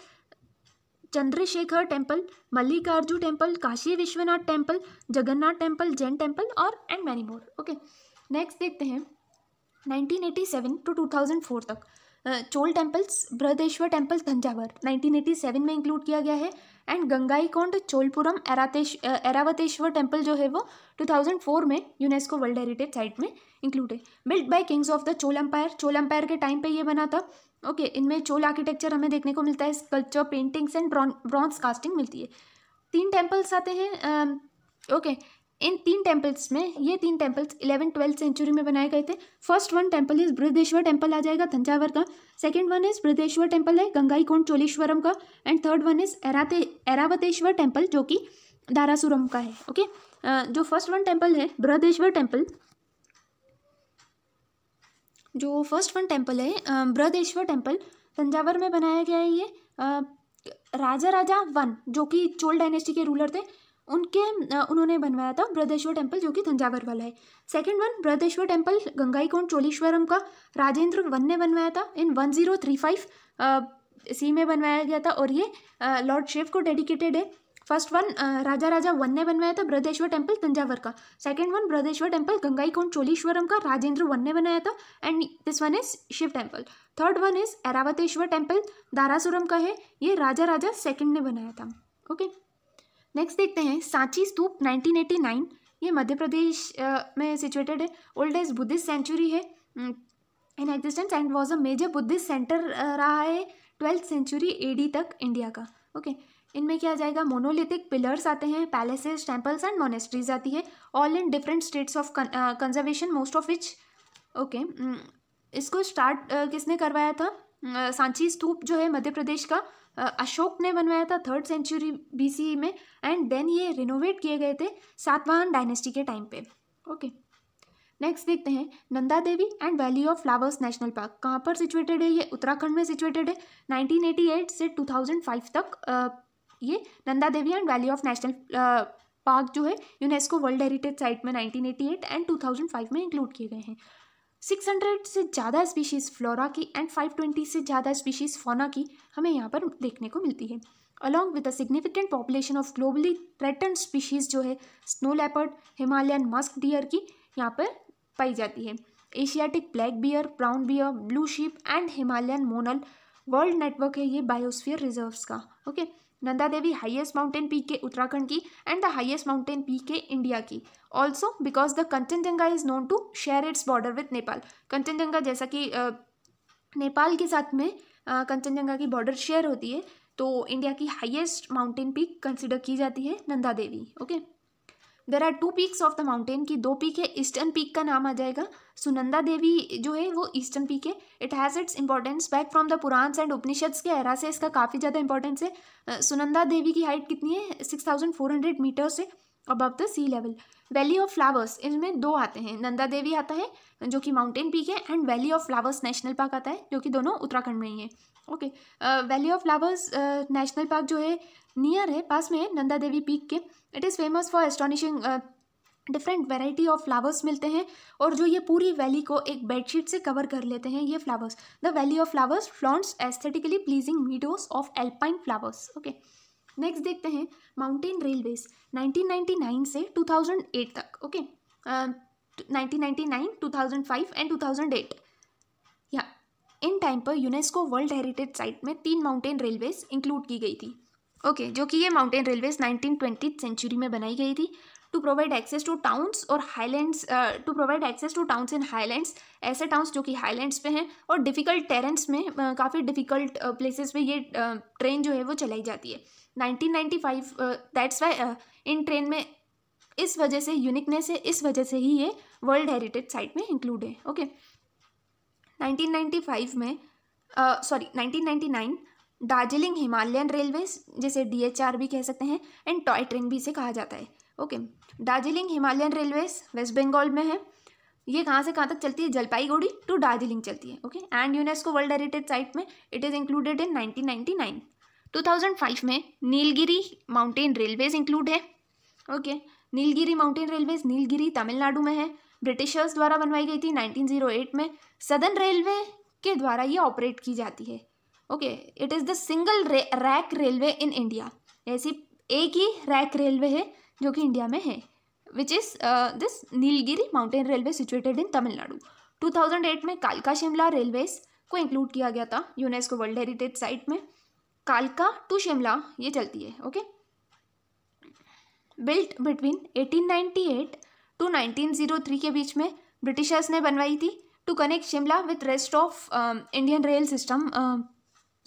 Chandrashekhara temple Mallikarjuna temple Kashi Vishwanath temple Jagannath temple Jain temple और and many more okay next देखते हैं 1987 टू 2004 तक चोल टेम्पल्स बृहदेश्वर टेम्पल थंजावर 1987 में इंक्लूड किया गया है एंड गंगाईकोंड चोलपुरम एरातेश एरावतेश्वर टेम्पल जो है वो 2004 में यूनेस्को वर्ल्ड हेरिटेज साइट में इंक्लूड है build by kings of the Chola empire Chola empire के टाइम पे ये बना था ओके okay, इनमें चोल आर्किटेक्चर हमें देखने को मिलता है sculpture paintings and bronze casting मिलती है तीन टेम्पल्स आते हैं ओके इन तीन टेम्पल्स में ये तीन टेम्पल्स इलेवन ट्वेल्थ सेंचुरी में बनाए गए थे first one temple is Brihadeeswara temple आ जाएगा थंजावर का second one is Brihadeeswara temple है गंगाईकोंड चोलेश्वरम का एंड थर्ड वन इज एराते एरावतेश्वर टेम्पल जो कि दारासुरम का है ओके जो फर्स्ट वन टेम्पल है बृहदेश्वर टेम्पल जो फर्स्ट वन टेम्पल है बृहदेश्वर टेम्पल तंजावर में बनाया गया है ये राजा राजा वन जो कि चोल डायनेस्टी के रूलर थे उनके उन्होंने बनवाया था ब्रदेश्वर टेम्पल जो कि थंजावर वाला है second one Brihadeeswara temple Gangaikonda Choleeswaram का राजेंद्र वन ने बनवाया था in one zero three five C में बनवाया गया था और ये लॉर्ड शिव को डेडिकेटेड है first one Raja Raja one ने बनवाया था ब्रदेश्वर टेम्पल तंजावर का second one Brihadeeswara temple Gangaikonda Choleeswaram का राजेंद्र वन ने बनाया था and this one is Shiva temple third one is Airavatesvara temple Darasuram का है ये राजा राजा सेकेंड ने बनाया था ओके okay? नेक्स्ट देखते हैं सांची स्तूप 1989 ये मध्य प्रदेश में सिचुएटेड है ओल्ड एज बुद्धिस्ट सेंचुरी है in existence and was a major Buddhist centre रहा है ट्वेल्थ सेंचुरी एडी तक इंडिया का ओके okay. इनमें क्या जाएगा मोनोलिथिक पिलर्स आते हैं पैलेसेस टेम्पल्स एंड मोनेस्ट्रीज आती है all in different states of conservation most of which okay इसको स्टार्ट uh, किसने करवाया था सांची स्तूप जो है मध्य प्रदेश का अशोक ने बनवाया था थर्ड सेंचुरी बीसी में एंड देन ये रिनोवेट किए गए थे सातवाहन डायनेस्टी के टाइम पे ओके नेक्स्ट देखते हैं Nanda Devi and valley of flowers national park कहाँ पर सिचुएटेड है ये उत्तराखंड में सिचुएटेड है नाइनटीन से टू तक ये Nanda Devi and valley of national park जो है यूनेस्को वर्ल्ड हेरिटेज साइट में 1988 एंड 2005 में इंक्लूड किए गए हैं 600 से ज़्यादा स्पीशीज़ फ्लोरा की एंड 520 से ज़्यादा स्पीशीज़ फोना की हमें यहाँ पर देखने को मिलती है along with the significant population of globally threatened species जो है snow leopard Himalayan musk deer की यहाँ पर पाई जाती है Asiatic black bear brown bear blue sheep and Himalayan monal world network है ये बायोस्फीयर रिजर्व्स का okay okay? Nanda Devi highest mountain peak के उत्तराखंड की and the highest mountain peak के इंडिया की also because the Kanchenjunga is known to share its border with Nepal Kanchenjunga जैसा कि नेपाल के साथ में कंचनजंगा की बॉर्डर शेयर होती है तो इंडिया की हाइएस्ट माउंटेन पीक कंसिडर की जाती है Nanda Devi okay okay? There are two peaks of the mountain की दो पीक है ईस्टर्न पीक का नाम आ जाएगा सुनंदा देवी जो है वो ईस्टर्न पीक है it has its importance back from the Puranas and Upanishads के एरा से इसका काफ़ी ज़्यादा इंपॉर्टेंस है सुनंदा देवी की हाइट कितनी है six thousand four hundred metres है above the sea level valley of flowers इनमें दो आते हैं नंदा देवी आता है जो कि माउंटेन पीक है and valley of flowers national park आता है जो कि दोनों उत्तराखंड में ही है okay valley of flowers national park जो है नियर है पास में है नंदा देवी पीक के it is famous for astonishing different variety of flowers मिलते हैं और जो ये पूरी वैली को एक बेडशीट से कवर कर लेते हैं ये flowers the valley of flowers flaunts aesthetically pleasing meadows of alpine flowers okay next देखते हैं माउंटेन रेलवेज 1999 से 2008 तक ओके nineteen ninety nine two thousand five and two thousand eight या इन टाइम पर यूनेस्को वर्ल्ड हेरिटेज साइट में तीन माउंटेन रेलवेज इंक्लूड की गई थी ओके जो कि ये mountain railways nineteen twenty century में बनाई गई थी to provide access to towns और highlands to provide access to towns in highlands ऐसे टाउन्स जो कि हाईलैंड्स पे हैं और डिफ़िकल्ट टेरेंस में uh, काफ़ी डिफ़िकल्ट प्लेसेस पे ये ट्रेन uh, जो है वो चलाई जाती है फाइव दैट्स वाई इन ट्रेन में इस वजह से यूनिकनेस है इस वजह से ही ये वर्ल्ड हेरिटेज साइट में इंक्लूड है ओके नाइन्टी फाइव में sorry uh, nine Darjeeling Himalayan railway जिसे डीएचआर भी कह सकते हैं एंड टॉय ट्रेन भी इसे कहा जाता है okay Darjeeling Himalayan railways West Bengal में है ये कहाँ से कहाँ तक चलती है जलपाईगुड़ी टू दार्जिलिंग चलती है okay and UNESCO world heritage site में it is included in nineteen ninety में नीलगिरी माउंटेन रेलवेज इंक्लूड है okay Nilgiri mountain railways Nilgiri Tamil Nadu में है ब्रिटिशर्स द्वारा बनवाई गई थी 1908 में सदर्न रेलवे के द्वारा ये ऑपरेट की जाती है okay it is the single rack railway in India ऐसी एक ही रैक रेलवे है जो कि इंडिया में है which is this Nilgiri mountain railway situated in Tamil Nadu 2008 में कालका शिमला रेलवेज को इंक्लूड किया गया था यूनेस्को वर्ल्ड हेरिटेज साइट में कालका टू शिमला ये चलती है ओके बिल्ट बिटवीन 1898 टू 1903 के बीच में ब्रिटिशर्स ने बनवाई थी to connect Shimla with rest of Indian rail system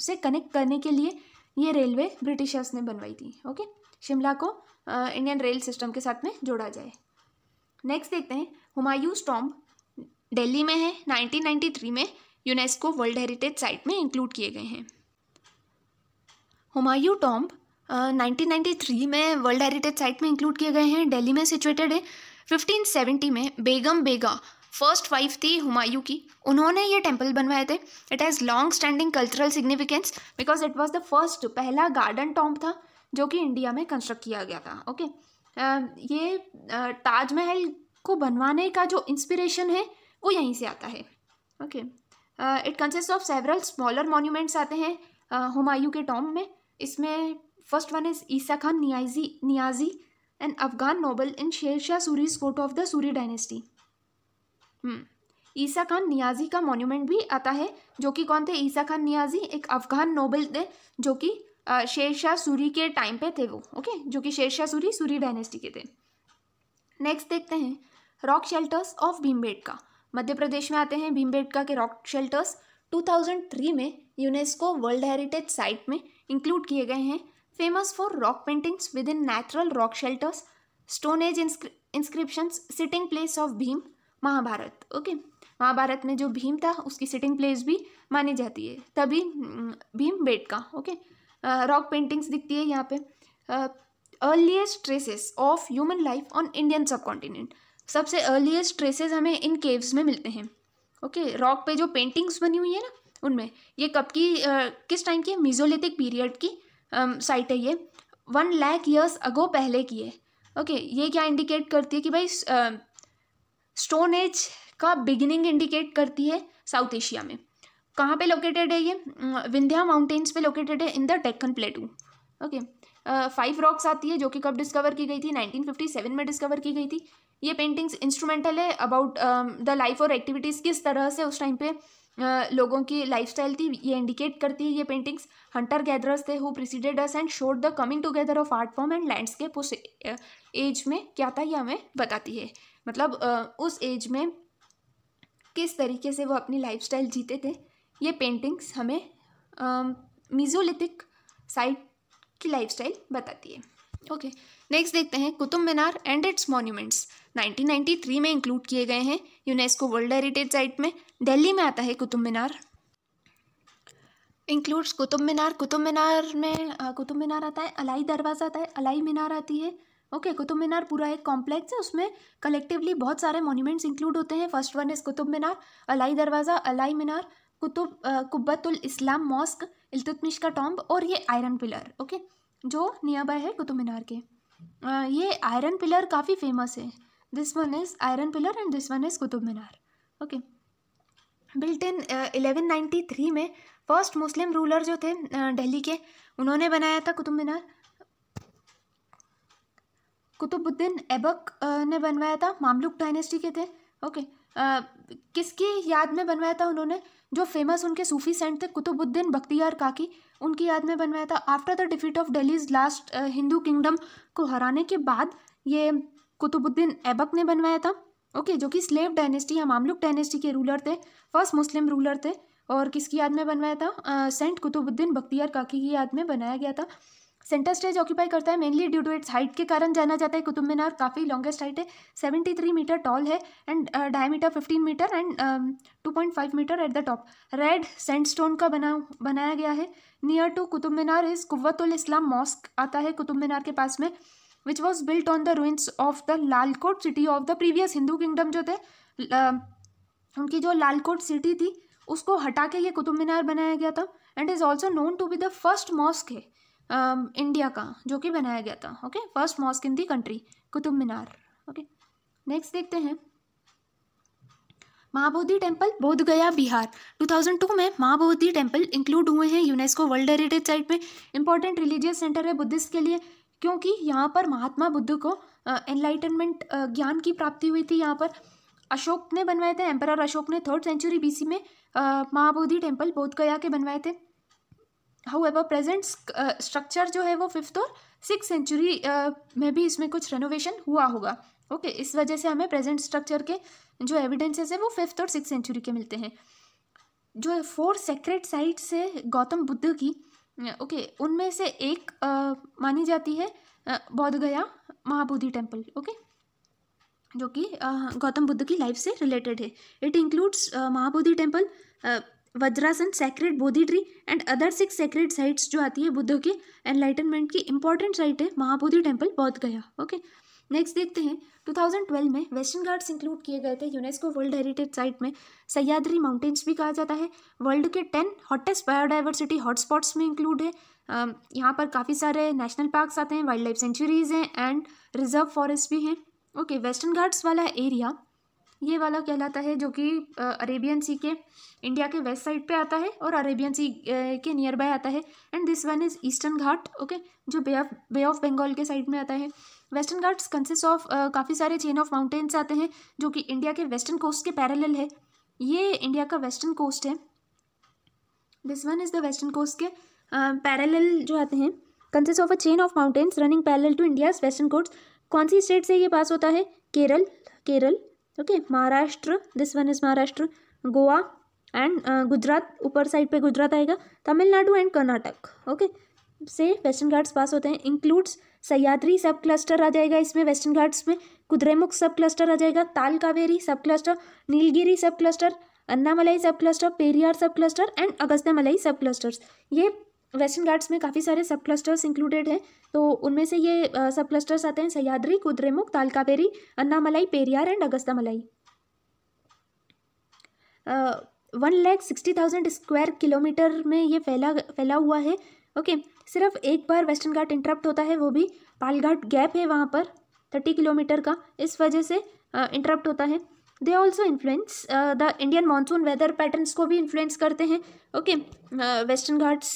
से कनेक्ट करने के लिए ये रेलवे ब्रिटिशर्स ने बनवाई थी ओके शिमला को इंडियन रेल सिस्टम के साथ में जोड़ा जाए नेक्स्ट देखते हैं हुमायूं टॉम्ब दिल्ली में है 1993 में यूनेस्को वर्ल्ड हेरिटेज साइट में इंक्लूड किए गए हैं हुमायूं टॉम्ब नाइनटीन थ्री में वर्ल्ड हेरिटेज साइट में इंक्लूड किए गए हैं दिल्ली में सिचुएटेड है 1570 में बेगम बेगा फर्स्ट वाइफ थी हुमायूं की उन्होंने ये टेम्पल बनवाए थे it has long standing cultural significance because it was the first पहला गार्डन टॉम्प था जो कि इंडिया में कंस्ट्रक्ट किया गया था ओके okay? uh, ये uh, ताजमहल को बनवाने का जो इंस्पिरेशन है वो यहीं से आता है okay it consist of several smaller monuments आते हैं हुमायूं के टॉम्प में इसमें first one is Isa Khan Niazi Niazi and Afghan noble in Sher Shah Suri's photo of the Suri dynasty hmm. Isa Khan Niazi का मॉन्यूमेंट भी आता है जो कि कौन थे ईसा खान नियाजी एक अफगान नोबल थे जो कि शेरशाह सूरी के टाइम पे थे वो ओके जो कि शेरशाह सूरी सूरी डायनेस्टी के थे नेक्स्ट देखते हैं rock shelters of Bhimbetka Madhya Pradesh में आते हैं भीमबेटका के रॉक शेल्टर्स 2003 में यूनेस्को वर्ल्ड हेरिटेज साइट में इंक्लूड किए गए हैं famous for rock paintings within natural rock shelters stone age inscriptions sitting place of Bhim Mahabharata okay Mahabharata में जो भीम था उसकी सिटिंग प्लेस भी मानी जाती है तभी हम्म, भीम बेट का ओके रॉक पेंटिंग्स दिखती है यहाँ पे earliest traces of human life on Indian subcontinent सबसे अर्लीस्ट ट्रेसेस हमें इन केव्स में मिलते हैं ओके okay, रॉक पे जो पेंटिंग्स बनी हुई है ना उनमें ये कब की uh, किस टाइम की मिजोलिथिक पीरियड की साइट है ये वन लैक ईयर्स अगो पहले की है ओके okay, ये क्या इंडिकेट करती है कि भाई स्टोन एज का बिगिनिंग इंडिकेट करती है साउथ एशिया में कहाँ पे लोकेटेड है ये विंध्या माउंटेन्स पे लोकेटेड है in the Deccan plateau okay five rocks आती है जो कि कब डिस्कवर की गई थी 1957 में डिस्कवर की गई थी ये पेंटिंग्स इंस्ट्रूमेंटल है अबाउट द लाइफ और एक्टिविटीज़ किस तरह से उस टाइम पे uh, लोगों की स्टाइल थी ये इंडिकेट करती है ये पेंटिंग्स हंटर गैदरर्स थे who preceded us and showed the coming together of art form and landscape उस एज में क्या था ये हमें बताती है मतलब उस एज में किस तरीके से वो अपनी लाइफस्टाइल जीते थे ये पेंटिंग्स हमें मिजोलिथिक साइट की लाइफस्टाइल बताती है ओके okay. नेक्स्ट देखते हैं Qutub Minar and its monuments 1993 में इंक्लूड किए गए हैं यूनेस्को वर्ल्ड हेरिटेज साइट में दिल्ली में आता है कुतुब मीनार इंक्लूड्स कुतुब मीनार कुतुब मीनार में कुतुब मीनार आता है अलाई दरवाज़ा आता है अलाई मीनार आती है ओके कुतुब मीनार पूरा एक कॉम्प्लेक्स है उसमें कलेक्टिवली बहुत सारे मोन्यूमेंट्स इंक्लूड होते हैं first one is Qutub Minar Alai Darwaza Alai Minar Qutub Quwwatul Islam mosque Iltutmish का टॉम्ब और ये आयरन पिलर ओके जो नियर बाय है कुतुब मीनार के आ, ये आयरन पिलर काफ़ी फेमस है this one is iron pillar and this one is Qutub Minar okay built in eleven ninety three में फर्स्ट मुस्लिम रूलर जो थे दिल्ली के उन्होंने बनाया था कुतुब मीनार कुतुबुद्दीन ऐबक ने बनवाया था मामलुक डायनेस्टी के थे ओके आ, किसकी याद में बनवाया था उन्होंने जो फेमस उनके सूफी सेंट थे कुतुबुद्दीन बख्तियार काकी उनकी याद में बनवाया था after the defeat of Delhi's last Hindu kingdom को हराने के बाद ये कुतुबुद्दीन ऐबक ने बनवाया था ओके जो कि स्लेव डायनेस्टी या मामलुक डायनेस्टी के रूलर थे फर्स्ट मुस्लिम रूलर थे और किसकी याद में बनवाया था सेंट कुतुबुद्दीन बख्तियार काकी की याद में बनाया गया था सेंटर स्टेज ऑक्यूपाई करता है mainly due to its height के कारण जाना जाता है कुतुब मीनार काफ़ी लॉन्गेस्ट हाइट है सेवेंटी थ्री मीटर टॉल है and diameter fifteen metre and two point five metre at the top red stone का बना बनाया गया है near to Qutub Minar is Qutul Islam mosque आता है कुतुब मीनार के पास में which was built on the ruins of the Lalkot city of the previous Hindu kingdom जो थे um, उनकी जो लालकोट सिटी थी उसको हटा के ये कुतुब मीनार बनाया गया था and is also known to be the first mosque है इंडिया um, का जो कि बनाया गया था okay first mosque in the country Qutub Minar okay next देखते हैं महाबोधि टेम्पल बोध गया बिहार 2002 में महाबोधि टेम्पल इंक्लूड हुए हैं यूनेस्को वर्ल्ड हेरिटेज साइट में इंपॉर्टेंट रिलीजियस सेंटर है बुद्धिस्ट के लिए क्योंकि यहाँ पर महात्मा बुद्ध को एनलाइटनमेंट uh, uh, ज्ञान की प्राप्ति हुई थी यहाँ पर अशोक ने बनवाए थे एम्पर अशोक ने थर्ड सेंचुरी बीसी में महाबोधि टेम्पल बोधगया के बनवाए थे हाउ एवर प्रेजेंट स्ट्रक्चर जो है वो फिफ्थ और सिक्स सेंचुरी uh, में भी इसमें कुछ रेनोवेशन हुआ होगा ओके okay, इस वजह से हमें प्रेजेंट स्ट्रक्चर के जो एविडेंसेस है वो फिफ्थ और सिक्स सेंचुरी के मिलते हैं जो फोर सेक्रेट साइट्स है गौतम बुद्ध की ओके uh, okay, उनमें से एक आ, uh, मानी जाती है बौद्ध गया महाबोधि टेम्पल ओके जो कि गौतम बुद्ध की लाइफ से रिलेटेड है it includes Mahabodhi temple Vajrasana sacred Bodhi tree and other six sacred sites जो आती है बुद्ध के एनलाइटनमेंट की इंपॉर्टेंट साइट है महाबोधि टेम्पल बौद्ध गया ओके नेक्स्ट देखते हैं 2012 में वेस्टर्न घाट्स इंक्लूड किए गए थे यूनेस्को वर्ल्ड हेरिटेज साइट में सयाद्री माउंटेन्स भी कहा जाता है वर्ल्ड के टेन हॉटेस्ट बायोडाइवर्सिटी हॉटस्पॉट्स में इंक्लूड है यहाँ पर काफ़ी सारे नेशनल पार्क्स आते हैं वाइल्ड लाइफ सेंचुरीज हैं एंड रिजर्व फॉरेस्ट भी हैं ओके वेस्टर्न घाट्स वाला एरिया ये वाला कहलाता है जो कि अरेबियन सी के इंडिया के वेस्ट साइड पे आता है और अरेबियन सी के नियर बाय आता है and this one is eastern ghat okay जो bay of bay of Bengal के साइड में आता है वेस्टर्न घाट्स कंसिस ऑफ काफ़ी सारे चेन ऑफ माउंटेन्स आते हैं जो कि इंडिया के वेस्टर्न कोस्ट के पैरेलल है ये इंडिया का वेस्टर्न कोस्ट है this one is the western coast के पैरेलल जो आते हैं consist of a chain of mountains running parallel to India western coast कौन सी स्टेट से ये पास होता है Kerala Kerala okay Maharashtra this one is Maharashtra Goa and Gujarat ऊपर साइड पे गुजरात आएगा तमिलनाडु एंड कर्नाटक ओके से वेस्टर्न घाट्स पास होते हैं इंक्लूड्स सयाद्री सब क्लस्टर आ जाएगा इसमें वेस्टर्न घाट्स में कुद्रेमुख सब क्लस्टर आ जाएगा ताल कावेरी सब क्लस्टर नीलगिरी सब क्लस्टर अन्नामलाई सब क्लस्टर पेरियार सब क्लस्टर एंड अगस्त्यमलाई सब क्लस्टर्स ये वेस्टर्न घाट्स में काफ़ी सारे सब क्लस्टर्स इंक्लूडेड हैं तो उनमें से ये सब क्लस्टर्स आते हैं Sahyadri Kudremukh Talakaveri Annamalai Periyar and Agasthyamalai one lakh sixty thousand square kilometre में ये फैला फैला हुआ है ओके सिर्फ एक बार वेस्टर्न घाट इंटरप्ट होता है वो भी पालघाट गैप है वहाँ पर थर्टी किलोमीटर का इस वजह से इंटरप्ट होता है they also influence the Indian monsoon weather patterns को भी इन्फ्लुएंस करते हैं okay western ghats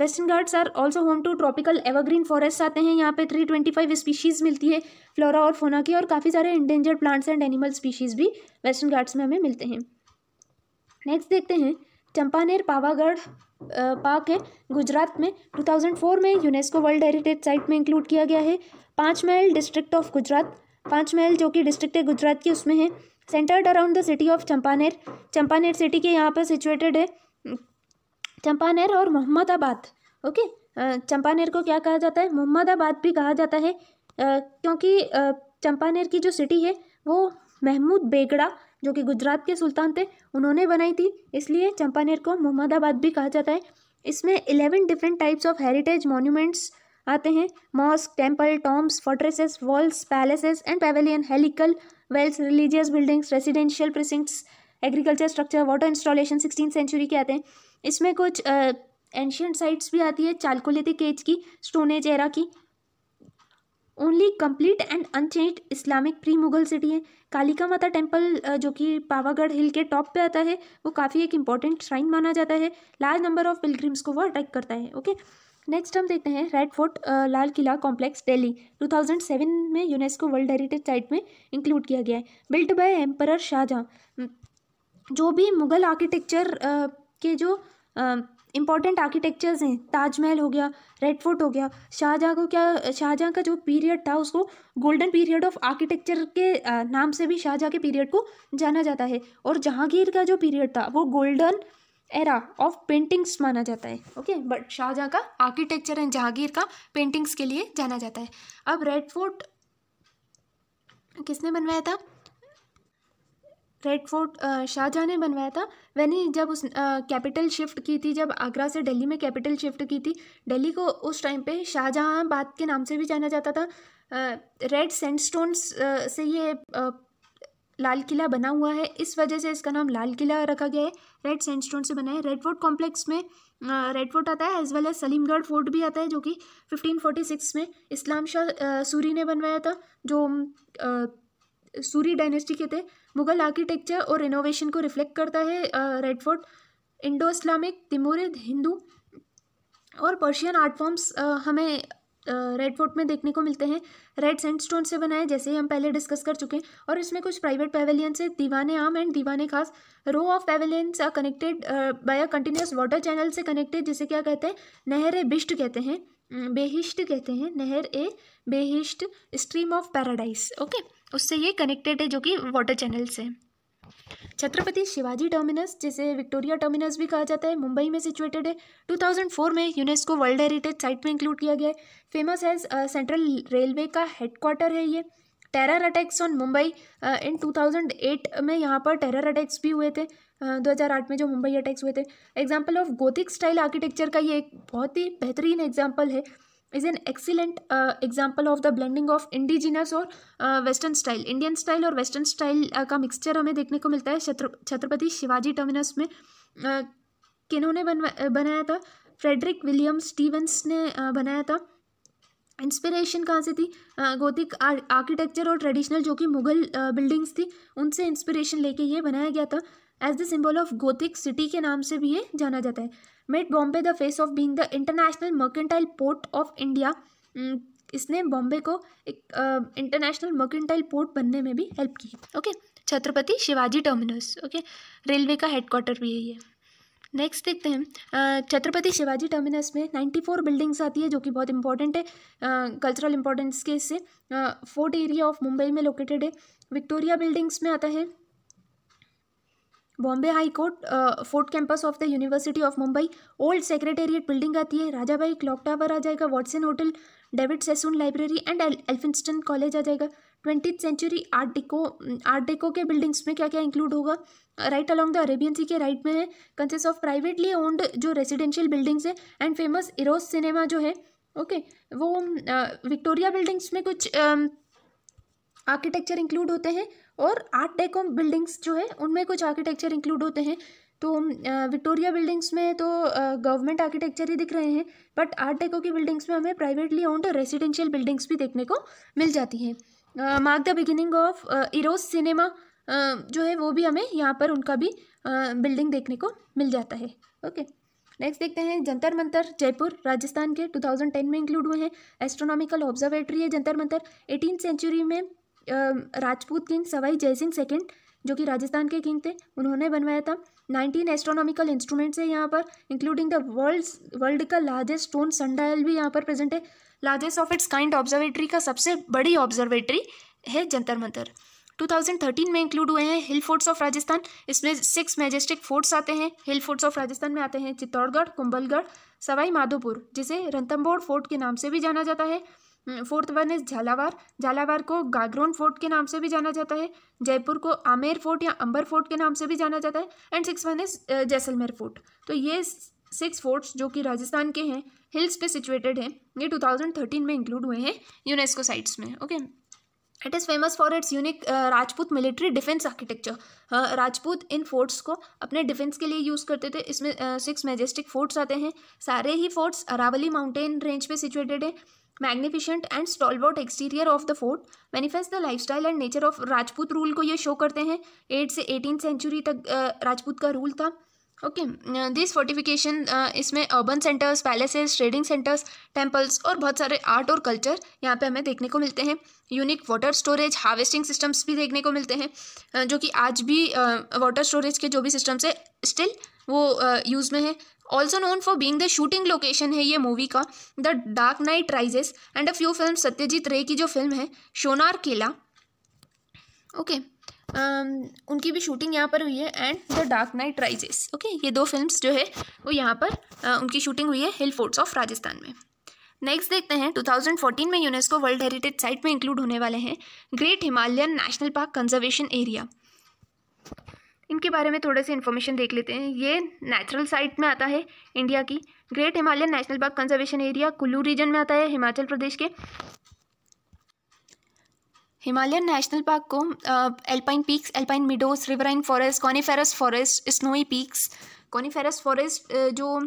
western ghats are also home to tropical evergreen forest आते हैं यहाँ पे थ्री ट्वेंटी फाइव स्पीशीज़ मिलती है फ्लोरा और फोना की और काफ़ी सारे endangered plants and animal species भी वेस्टर्न घाट्स में हमें मिलते हैं नेक्स्ट देखते हैं चंपानेर पावागढ़ पार्क है गुजरात में टू थाउजेंड फोर में यूनेस्को वर्ल्ड हेरिटेज साइट में इंक्लूड किया गया है पाँच महल डिस्ट्रिक्ट ऑफ गुजरात पाँच महल जो कि डिस्ट्रिक्ट है गुजरात की उसमें है centred around the city of Champaner Champaner city के यहाँ पर सिचुएटेड है चंपानेर और मोहम्मदाबाद ओके चंपानेर को क्या कहा जाता है मोहम्मदाबाद भी कहा जाता है क्योंकि चंपानेर की जो सिटी है वो महमूद बेगड़ा जो कि गुजरात के सुल्तान थे उन्होंने बनाई थी इसलिए चंपानेर को मोहम्मदाबाद भी कहा जाता है इसमें eleven different types of heritage monuments आते हैं mosque temple tombs fortresses walls palaces and pavilion helical wells religious buildings residential precincts agriculture structure water installation sixteen century के आते हैं इसमें कुछ एंशियंट साइट्स भी आती है चालकोलिथिक एज की स्टोन एरा की only complete and unchanged Islamic pre Mughal city है कालिका माता टेम्पल जो कि पावागढ़ हिल के टॉप पे आता है वो काफ़ी एक इंपॉर्टेंट श्राइन माना जाता है लार्ज नंबर ऑफ पिलग्रिम्स को वो अट्रैक्ट करता है ओके नेक्स्ट हम देखते हैं red fort Lal Qila complex Delhi 2007 में यूनेस्को वर्ल्ड हेरिटेज साइट में इंक्लूड किया गया है बिल्ट बाय एम्पर शाहजहाँ जो भी मुगल आर्किटेक्चर के जो इम्पॉर्टेंट आर्किटेक्चर्स हैं ताजमहल हो गया रेड फोर्ट हो गया शाहजहाँ को क्या शाहजहाँ का जो पीरियड था उसको गोल्डन पीरियड ऑफ आर्किटेक्चर के नाम से भी शाहजहाँ के पीरियड को जाना जाता है और जहांगीर का जो पीरियड था वो गोल्डन एरा ऑफ पेंटिंग्स माना जाता है ओके बट शाहजहाँ का आर्किटेक्चर एंड जहांगीर का पेंटिंग्स के लिए जाना जाता है अब रेड फोर्ट किसने बनवाया था रेड फोर्ट शाहजहाँ ने बनवाया था मैंने जब उस कैपिटल शिफ्ट की थी जब आगरा से दिल्ली में कैपिटल शिफ्ट की थी दिल्ली को उस टाइम पे बात के नाम से भी जाना जाता था रेड सैंडस्टोन्स से ये लाल किला बना हुआ है इस वजह से इसका नाम लाल किला रखा गया है रेड सैंडस्टोन से बना है रेड फोर्ट कॉम्प्लेक्स में रेड फोर्ट आता है as well as Salimgarh fort भी आता है जो कि 1546 में इस्लाम शाह सूरी ने बनवाया था जो सूरी डायनेस्टी के थे मुगल आर्किटेक्चर और इनोवेशन को रिफ्लेक्ट करता है red fort Indo Islamic Timurid Hindu और पर्शियन आर्ट फॉर्म्स हमें रेड फोर्ट में देखने को मिलते हैं रेड सैंडस्टोन से बनाए जैसे हम पहले डिस्कस कर चुके हैं और इसमें कुछ प्राइवेट पेवेलियन से दीवाने आम and Diwane Khas row of pavilions are connected by a continuous water channel से कनेक्टेड जिसे क्या कहते हैं नहर ए बिष्ट कहते हैं बेहिष्ट कहते हैं Nahr e Behisht stream of paradise okay उससे ये कनेक्टेड है जो कि वाटर चैनल से छत्रपति शिवाजी टर्मिनस जिसे विक्टोरिया टर्मिनस भी कहा जाता है मुंबई में सिचुएटेड है 2004 में यूनेस्को वर्ल्ड हेरिटेज साइट में इंक्लूड किया गया है फेमस है सेंट्रल रेलवे का हेडक्वार्टर है ये terror attacks on Mumbai in 2008 में यहाँ पर टेरर अटैक्स भी हुए थे uh, 2008 में जो मुंबई अटैक्स हुए थे example of Gothic style architecture का ये एक बहुत ही बेहतरीन एग्जाम्पल है is an excellent example of the blending of indigenous और वेस्टर्न स्टाइल इंडियन स्टाइल और वेस्टर्न स्टाइल का मिक्सचर हमें देखने को मिलता है छत्रपति शिवाजी टर्मिनस में uh, किन्होंने uh, बनाया था फ्रेडरिक विलियम स्टीवेंस ने uh, बनाया था इंस्पिरेशन कहाँ से थी गोथिक आर्किटेक्चर और ट्रेडिशनल जो कि मुगल बिल्डिंग्स थी उनसे इंस्पिरेशन लेके ये बनाया गया था as the symbol of Gothic city के नाम से भी ये जाना जाता है made Bombay the face of being the international mercantile port of India. Hmm, इसने बॉम्बे को एक इंटरनेशनल मर्केंटाइल पोर्ट बनने में भी हेल्प की okay Chhatrapati Shivaji terminus okay railway का हेडक्वार्टर भी है ये नेक्स्ट देखते हैं uh, छत्रपति शिवाजी टर्मिनस में नाइन्टी फोर बिल्डिंग्स आती है जो कि बहुत इंपॉर्टेंट है कल्चरल uh, इंपॉर्टेंस के इससे फोर्ट एरिया ऑफ मुंबई में लोकेटेड है विक्टोरिया बिल्डिंग्स में आता है Bombay high court fort campus of the university of Mumbai old secretariat building आती है राजा भाई क्लॉक टावर आ जाएगा Watson hotel David Sassoon library and Elphinstone college आ जाएगा twenty century art deco art deco के बिल्डिंग्स में क्या क्या इंक्लूड होगा right along the Arabian sea के राइट में है कंसेस ऑफ प्राइवेटली ओन्ड जो रेजिडेंशियल बिल्डिंग्स है एंड फेमस इरोज सिनेमा जो है ओके okay, वो विक्टोरिया बिल्डिंग्स में कुछ आर्किटेक्चर इंक्लूड होते हैं और आर्ट डेकोम बिल्डिंग्स जो है उनमें कुछ आर्किटेक्चर इंक्लूड होते हैं तो विक्टोरिया बिल्डिंग्स में तो गवर्नमेंट आर्किटेक्चर ही दिख रहे हैं बट आर्ट डेको की बिल्डिंग्स में हमें प्राइवेटली ओन्ड रेजिडेंशियल बिल्डिंग्स भी देखने को मिल जाती हैं mark the beginning of Eros cinema जो है वो भी हमें यहाँ पर उनका भी बिल्डिंग देखने को मिल जाता है ओके नेक्स्ट देखते हैं जंतर मंतर जयपुर राजस्थान के 2010 में इंक्लूड हुए हैं एस्ट्रोनॉमिकल ऑब्जर्वेटरी है जंतर मंतर एटीन सेंचुरी में राजपूत किंग सवाई जय सिंह सेकेंड जो कि राजस्थान के किंग थे उन्होंने बनवाया था नाइनटीन एस्ट्रोनॉमिकल इंस्ट्रूमेंट्स है यहाँ पर इंक्लूडिंग द वर्ल्ड वर्ल्ड का लार्जेस्ट स्टोन सनडायल भी यहाँ पर प्रेजेंट है largest of its kind observatory का सबसे बड़ी ऑब्जर्वेटरी है जंतर मंतर 2013 में इंक्लूड हुए हैं हिल फोर्ट्स ऑफ राजस्थान इसमें सिक्स मैजेस्टिक फोर्ट्स आते हैं हिल फोर्ट्स ऑफ राजस्थान में आते हैं चित्तौड़गढ़ कुंबलगढ़ सवाई माधोपुर जिसे रणथम्बोड़ फोर्ट के नाम से भी जाना जाता है fourth one is Jhalawar Jhalawar को गागरोन फोर्ट के नाम से भी जाना जाता है जयपुर को आमेर फोर्ट या अंबर फोर्ट के नाम से भी जाना जाता है and six one is Jaisalmer fort तो ये सिक्स फोर्ट्स जो कि राजस्थान के हैं हिल्स पे सिचुएटेड हैं ये 2013 में इंक्लूड हुए हैं यूनेस्को साइट्स में okay it is famous for its unique Rajput military defence architecture Rajput इन फोर्ट्स को अपने डिफेंस के लिए यूज़ करते थे इसमें सिक्स मेजेस्टिक फोर्ट्स आते हैं सारे ही फोर्ट्स अरावली माउंटेन रेंज पे सिचुएटेड है magnificent and stalwart exterior of the fort manifest the lifestyle and nature of Rajput rule को ये शो करते हैं एट से एटीन सेंचुरी तक राजपूत का रूल था ओके दिस फोर्टिफिकेशन इसमें urban centres palaces trading centres temples और बहुत सारे आर्ट और कल्चर यहाँ पे हमें देखने को मिलते हैं unique water storage harvesting systems भी देखने को मिलते हैं जो कि आज भी वाटर स्टोरेज के जो भी सिस्टम्स है स्टिल वो यूज़ में है also known for being the shooting location है ये मूवी का the Dark Knight Rises and a few film Satyajit Ray की जो फिल्म है शोनार केला ओके okay. um, उनकी भी शूटिंग यहाँ पर हुई है and the Dark Knight Rises okay ये दो फिल्म्स जो है वो यहाँ पर आ, uh, उनकी शूटिंग हुई है हिल फोर्ट्स ऑफ राजस्थान में नेक्स्ट देखते हैं 2014 में यूनेस्को वर्ल्ड हेरिटेज साइट में इंक्लूड होने वाले हैं Great Himalayan national park conservation area इनके बारे में थोड़े से इन्फॉर्मेशन देख लेते हैं ये नेचुरल साइट में आता है इंडिया की Great Himalayan national park conservation area Kullu region में आता है हिमाचल प्रदेश के हिमालयन नेशनल पार्क को alpine peaks alpine meadows riverine forest coniferous forest snowy peaks coniferous forest जो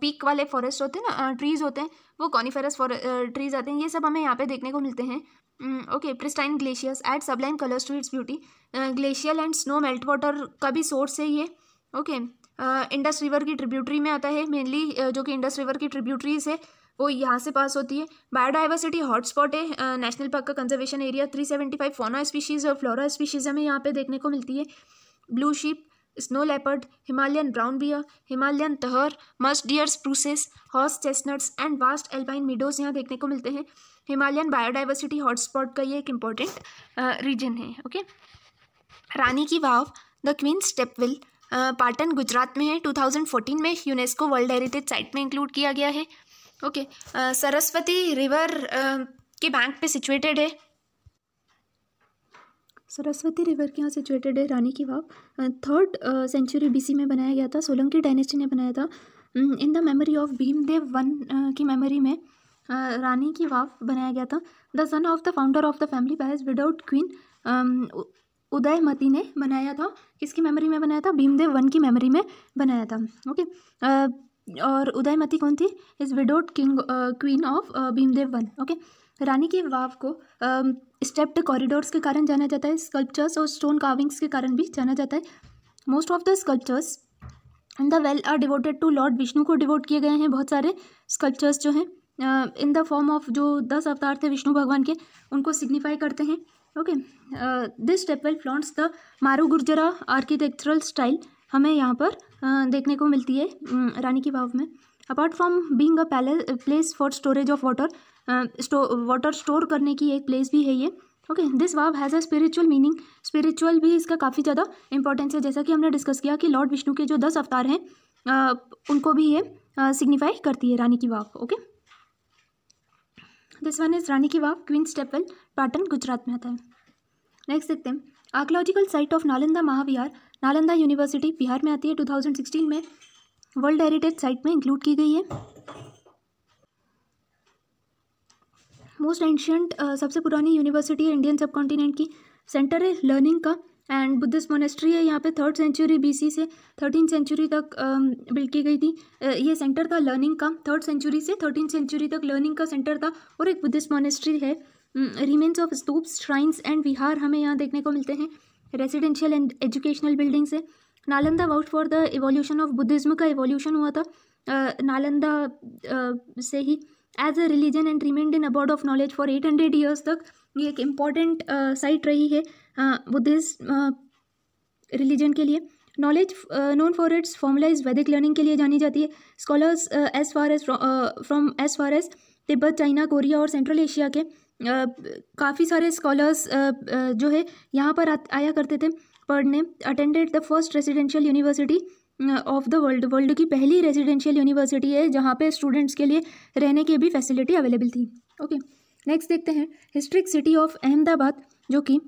पीक वाले फॉरेस्ट होते हैं ना ट्रीज़ होते हैं वो कॉनीफेरस फॉर ट्रीज़ आते हैं ये सब हमें यहाँ पे देखने को मिलते हैं okay pristine glaciers add sublime colours to its beauty glacial and snow melt water का भी सोर्स है ये ओके इंडस रिवर की ट्रिब्यूटरी में आता है मेनली uh, जो कि इंडस रिवर की ट्रिब्यूटरीज है वो यहाँ से पास होती है बायोडाइवर्सिटी हॉटस्पॉट है नेशनल uh, पार्क का conservation area three seventy five fauna species और फ्लोरा स्पीशीज़ हमें यहाँ पे देखने को मिलती है blue sheep snow leopard Himalayan brown bear Himalayan tahr musk deer spruces horse chestnuts and vast alpine meadows यहाँ देखने को मिलते हैं हिमालयन बायोडाइवर्सिटी हॉटस्पॉट का ये एक इम्पॉर्टेंट रीजन है okay Rani ki Vav the queen stepwell Patan Gujarat में है 2014 में यूनेस्को वर्ल्ड हेरिटेज साइट में इंक्लूड किया गया है ओके okay. सरस्वती रिवर के बैंक पे सिचुएटेड है सरस्वती रिवर के यहाँ सिचुएटेड है रानी की वाव थर्ड सेंचुरी बीसी में बनाया गया था सोलंकी डायनेस्टी ने बनाया था in the memory of Bhimdev one की मेमोरी में रानी की वाफ बनाया गया था the son of the founder of the family palace widowed queen Udayamati ने बनाया था किसकी मेमोरी में बनाया था भीमदेव वन की मेमोरी में बनाया था ओके और उदयमती कौन थी is widowed king queen of Bhimdev one okay Rani ki Vav को स्टेप्ड कॉरिडोर्स के कारण जाना जाता है स्कल्पचर्स और स्टोन कार्विंग्स के कारण भी जाना जाता है most of the sculptures in the well are devoted to Lord Vishnu को डिवोट किए गए हैं बहुत सारे स्कल्पचर्स जो हैं इन द फॉर्म ऑफ जो दस अवतार थे विष्णु भगवान के उनको सिग्निफाई करते हैं okay this temple flaunts the Maru Gurjara architectural style हमें यहाँ पर uh, देखने को मिलती है रानी की भाव में apart from being a palace place for storage of water water store करने की एक प्लेस भी है ये okay this vav has a spiritual meaning spiritual भी इसका काफ़ी ज़्यादा इंपॉर्टेंस है जैसा कि हमने डिस्कस किया कि लॉर्ड विष्णु के जो दस अवतार हैं उनको भी ये सिग्निफाई करती है Rani ki Vav okay okay? This one is Rani ki Vav queen's temple Patan Gujarat में आता है नेक्स्ट देखते हैं archaeological site of Nalanda Mahavihara Nalanda university Bihar में आती है टू थाउजेंड सिक्सटीन में वर्ल्ड हेरिटेज साइट में इंक्लूड की गई है मोस्ट एंशियंट सबसे पुरानी यूनिवर्सिटी है इंडियन सब कॉन्टिनेंट की सेंटर है लर्निंग का एंड बुद्धिस्ट मोनेस्ट्री है यहाँ पे थर्ड सेंचुरी बीसी से थर्टीन सेंचुरी तक बिल्ड की गई थी ये सेंटर था लर्निंग का थर्ड सेंचुरी से थर्टीन सेंचुरी तक लर्निंग का सेंटर था और एक बुद्धिस्ट मोनेस्ट्री है remains of stupa shrines and vihara हमें यहाँ देखने को मिलते हैं रेजिडेंशियल एंड एजुकेशनल बिल्डिंग्स है Nalanda vouched for the evolution of Buddhism का एवोल्यूशन हुआ था नालंदा से ही as a religion and remained in abode of knowledge for eight hundred years तक ये एक इम्पॉर्टेंट साइट रही है बुद्धिस्ट हाँ, रिलीजन के लिए knowledge known for its formalize Vedic learning के लिए जानी जाती है scholars as far as from as far as Tibet China Korea और सेंट्रल एशिया के काफ़ी सारे स्कॉलर्स जो है यहाँ पर आ, आया करते थे पढ़ने attended the first residential university of the world world की पहली रेजिडेंशियल यूनिवर्सिटी है जहाँ पे स्टूडेंट्स के लिए रहने की भी फैसिलिटी अवेलेबल थी ओके okay. नेक्स्ट देखते हैं हिस्ट्रिक सिटी ऑफ अहमदाबाद जो कि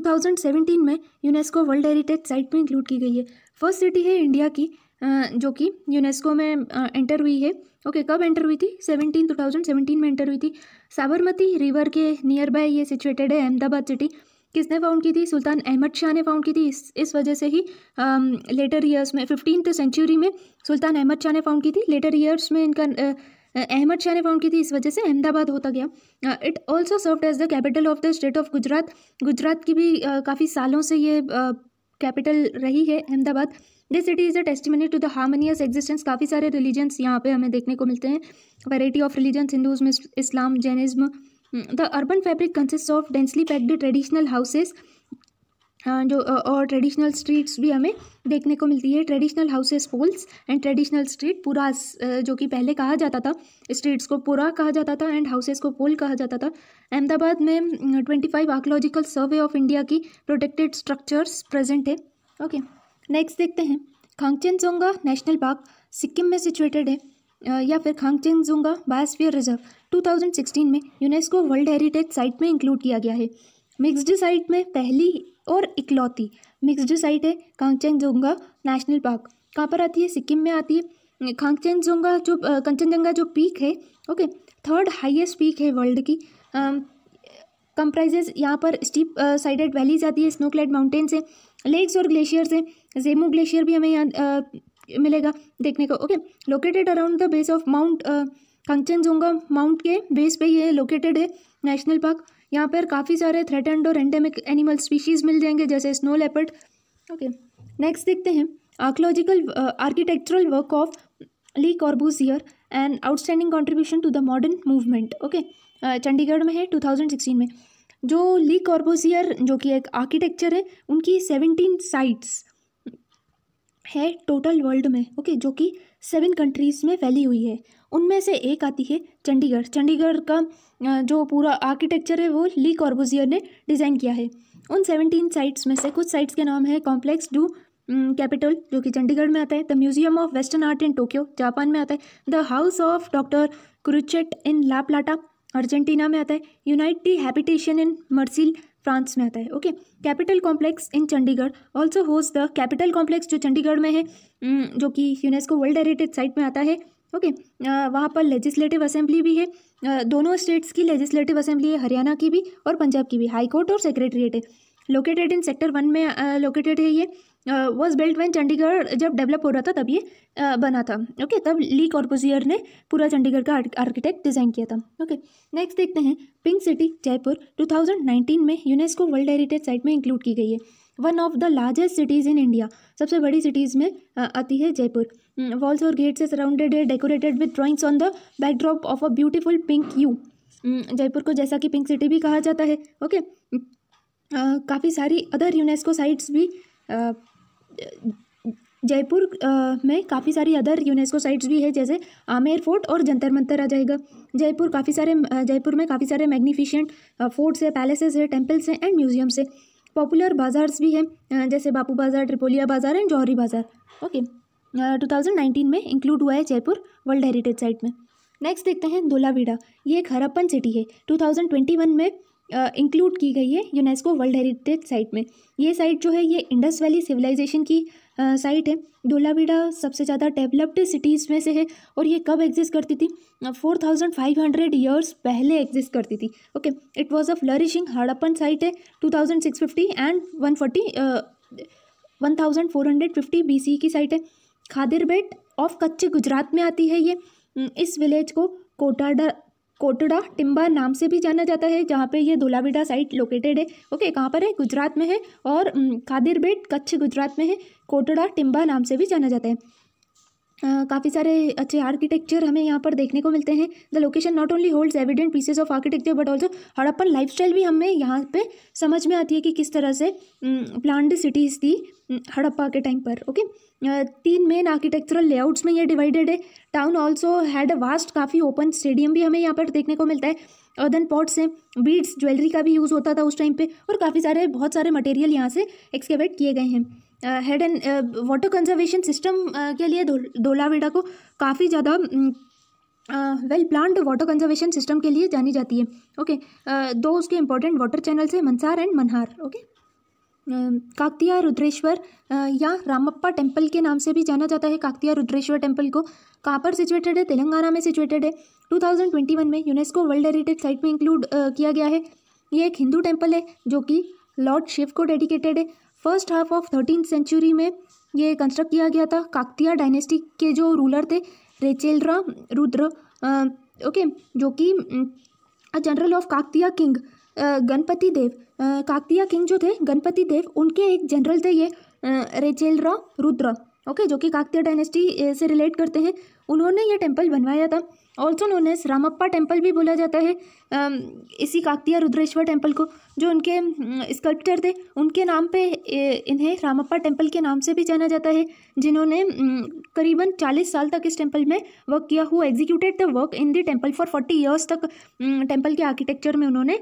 2017 में यूनेस्को वर्ल्ड हेरिटेज साइट में इंक्लूड की गई है फर्स्ट सिटी है इंडिया की जो कि यूनेस्को में एंटर हुई है ओके कब एंटर हुई थी सेवनटीन टू थाउजेंड सेवनटीन में एंटर हुई थी साबरमती रिवर के नियर बाय ये सिचुएटेड है अहमदाबाद सिटी किसने फाउंड की थी सुल्तान अहमद शाह ने फाउंड की थी इस इस वजह से ही लेटर ईयर्स में फिफ्टीन सेंचुरी में सुल्तान अहमद शाह ने फाउंड की थी लेटर ईयर्स में इनका अहमद शाह ने फाउंड की थी इस वजह से अहमदाबाद होता गया it also served as the capital of the state of Gujarat Gujarat की भी काफ़ी सालों से ये कैपिटल रही है Ahmedabad this city is a testimony to the harmonious existence काफ़ी सारे रिलीजन्स यहाँ पे हमें देखने को मिलते हैं variety of religions Hindus Islam Jainism the urban fabric consist of densely packed traditional houses हाँ, जो और ट्रेडिशनल स्ट्रीट्स भी हमें देखने को मिलती है traditional houses pols and traditional street पूरा जो कि पहले कहा जाता था स्ट्रीट्स को पूरा कहा जाता था एंड हाउसेस को पोल कहा जाता था अहमदाबाद में twenty five archaeological survey of India की प्रोटेक्टेड स्ट्रक्चर्स प्रेजेंट है ओके नेक्स्ट देखते हैं खांगचेनजोंगा नेशनल पार्क सिक्किम में सिचुएटेड है या फिर खांगचेनजोंगा बायोस्फीयर रिजर्व 2016 में यूनेस्को वर्ल्ड हेरिटेज साइट में इंक्लूड किया गया है मिक्सड साइट में पहली और इकलौती मिक्सड साइट है कांगचनजोंगा नेशनल पार्क कहाँ पर आती है सिक्किम में आती है कांगचनजोंगा जो कंचनजंगा जो पीक है ओके थर्ड हाईएस्ट पीक है वर्ल्ड की कम यहाँ पर स्टीप साइडेड वैलीज आती है स्नो माउंटेन्स हैं लेक्स और ग्लेशियर्स हैं जेमू ग्लेशियर भी हमें यहाँ मिलेगा देखने को okay located around the base of Mount Kanchenjunga mount के बेस पे ये लोकेटेड है नेशनल पार्क यहाँ पर काफ़ी सारे थ्रेटेंड और एंडेमिक एनिमल स्पीशीज़ मिल जाएंगे जैसे स्नो लेपर्ड ओके नेक्स्ट देखते हैं archaeological architectural work of Le Corbusier and outstanding contribution to the modern movement okay Chandigarh में है सिक्सटीन में जो ली कॉर्बोजियर जो कि एक आर्किटेक्चर है उनकी सेवनटीन साइट्स है टोटल वर्ल्ड में ओके okay, जो कि सेवन कंट्रीज़ में फैली हुई है उनमें से एक आती है चंडीगढ़ चंडीगढ़ का जो पूरा आर्किटेक्चर है वो ली कॉर्बोजियर ने डिज़ाइन किया है उन सेवनटीन साइट्स में से कुछ साइट्स के नाम है कॉम्प्लेक्स डू कैपिटल जो कि चंडीगढ़ में आता है the museum of western art in Tokyo Japan में आता है the house of doctor Curutchet in La Plata Argentina में आता है unite habitation in Marseille France में आता है okay Capitol Complex in Chandigarh also houses the Capitol Complex जो चंडीगढ़ में है जो कि यूनेस्को वर्ल्ड हेरिटेज साइट में आता है ओके वहाँ पर लेजिस्लेटिव असेंबली भी है दोनों स्टेट्स की लेजिस्लेटिव असेंबली है हरियाणा की भी और पंजाब की भी हाई कोर्ट और सेक्रेटरीट है लोकेटेड इन सेक्टर वन में लोकेटेड है ये वॉज बिल्ट वन चंडीगढ़ जब डेवलप हो रहा था तब ये बना था ओके तब ली कॉर्पोजियर ने पूरा चंडीगढ़ का आर्किटेक्ट डिज़ाइन किया था ओके नेक्स्ट देखते हैं पिंक सिटी जयपुर 2019 में यूनेस्को वर्ल्ड हेरिटेज साइट में इंक्लूड की गई है one of the largest cities in India सबसे बड़ी सिटीज़ में आती है जयपुर वॉल्स और गेट्स से surrounded है decorated with drawings on the backdrop of a beautiful pink hue Jaipur को जैसा कि पिंक सिटी भी कहा जाता है ओके काफ़ी सारी अदर यूनेस्को साइट्स भी जयपुर में काफ़ी सारी अदर यूनेस्को साइट्स भी है जैसे आमेर फोर्ट और जंतर मंतर आ जाएगा जयपुर काफ़ी सारे जयपुर में काफ़ी सारे मैग्नीफिशेंट फोर्ट्स है पैलेसेस है टेम्पल्स हैं एंड म्यूजियम्स है पॉपुलर बाज़ार्स भी हैं जैसे बापू बाज़ार ट्रिपोलिया बाज़ार एंड जौहरी बाज़ार ओके 2019 में इंक्लूड हुआ है जयपुर वर्ल्ड हेरिटेज साइट में नेक्स्ट देखते हैं धोलावीड़ा ये एक हरप्पन सिटी है 2021 में इंक्लूड की गई है यूनेस्को वर्ल्ड हेरिटेज साइट में ये साइट जो है ये इंडस वैली सिविलाइजेशन की साइट है धोलावीड़ा सबसे ज़्यादा डेवलप्ड सिटीज़ में से है और ये कब एग्जिस्ट करती थी four thousand five hundred years पहले एग्जिस्ट करती थी okay it was a flourishing Harappan site है two thousand six fifty and one forty one thousand four hundred fifty B C की साइट है खादिरबेट ऑफ कच्छ गुजरात में आती है ये इस विलेज को कोटाडा कोटड़ा टिम्बा नाम से भी जाना जाता है जहाँ पे ये धोलाबीडा साइट लोकेटेड है ओके कहाँ पर है गुजरात में है और खादिरबेट कच्छ गुजरात में है कोटड़ा टिम्बा नाम से भी जाना जाता है काफ़ी सारे अच्छे आर्किटेक्चर हमें यहाँ पर देखने को मिलते हैं the location not only holds evident pieces of architecture but also Harappan style भी हमें यहाँ पे समझ में आती है कि किस तरह से प्लान्ड सिटीज़ थी हड़प्पा के टाइम पर ओके तीन मेन आर्किटेक्चरल लेआउट्स में ये डिवाइडेड है town also had a vast काफ़ी ओपन स्टेडियम भी हमें यहाँ पर देखने को मिलता है अर्दन पॉट्स हैं बीड्स ज्वेलरी का भी यूज़ होता था उस टाइम पर और काफ़ी सारे बहुत सारे मटेरियल यहाँ से एक्सकेवेट किए गए हैं head and water conservation system के लिए धोलावीड़ा को काफ़ी ज़्यादा well planned water conservation system के लिए जानी जाती है ओके okay, uh, दो उसके इंपॉर्टेंट वाटर चैनल्स हैं Mansar and Manhar okay okay? Kakatiya Rudreshwara या रामप्पा टेम्पल के नाम से भी जाना जाता है काकतिया रुद्रेश्वर टेम्पल को कहाँ पर सिचुएटेड है तेलंगाना में सिचुएटेड है 2021 में यूनेस्को वर्ल्ड हेरिटेज साइट में इंक्लूड किया गया है ये एक हिंदू टेम्पल है जो कि लॉर्ड शिव को डेडिकेटेड है first half of thirteen century में ये कंस्ट्रक्ट किया गया था काकतिया डायनेस्टी के जो रूलर थे रेचेलरा रुद्र ओके जो कि general of Kakatiya king Ganapati Deva Kakatiya king जो थे गणपति देव उनके एक जनरल थे ये रेचेलरा रुद्र ओके जो कि काकतिया डायनेस्टी से रिलेट करते हैं उन्होंने ये टेम्पल बनवाया था also known as Ramappa temple भी बोला जाता है इसी काकतिया रुद्रेश्वर टेम्पल को जो उनके स्कल्प्टर थे उनके नाम पे इन्हें रामप्पा टेम्पल के नाम से भी जाना जाता है जिन्होंने करीबन चालीस साल तक इस टेम्पल में वर्क किया हुआ executed the work in the temple for forty years तक टेम्पल के आर्किटेक्चर में उन्होंने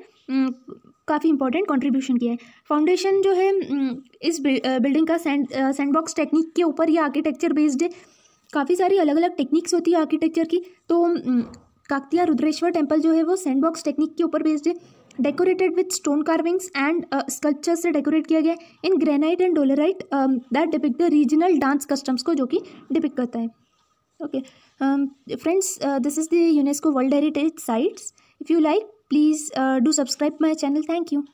काफ़ी इंपॉर्टेंट कंट्रीब्यूशन किया है फाउंडेशन जो है इस बिल्डिंग का सैंड सैंडबॉक्स टेक्निक के ऊपर यह आर्किटेक्चर बेस्ड है काफ़ी सारी अलग अलग टेक्निक्स होती है आर्किटेक्चर की तो काकतिया रुद्रेश्वर टेम्पल जो है वो बॉक्स टेक्निक के ऊपर बेस्ड है decorated with stone carvings and sculptures से डेकोरेट किया गया in granite and dolerite that depict the regional dance customs को जो कि डिपिक्ट करता है okay friends this is the UNESCO world heritage sites if you like please do subscribe my channel thank you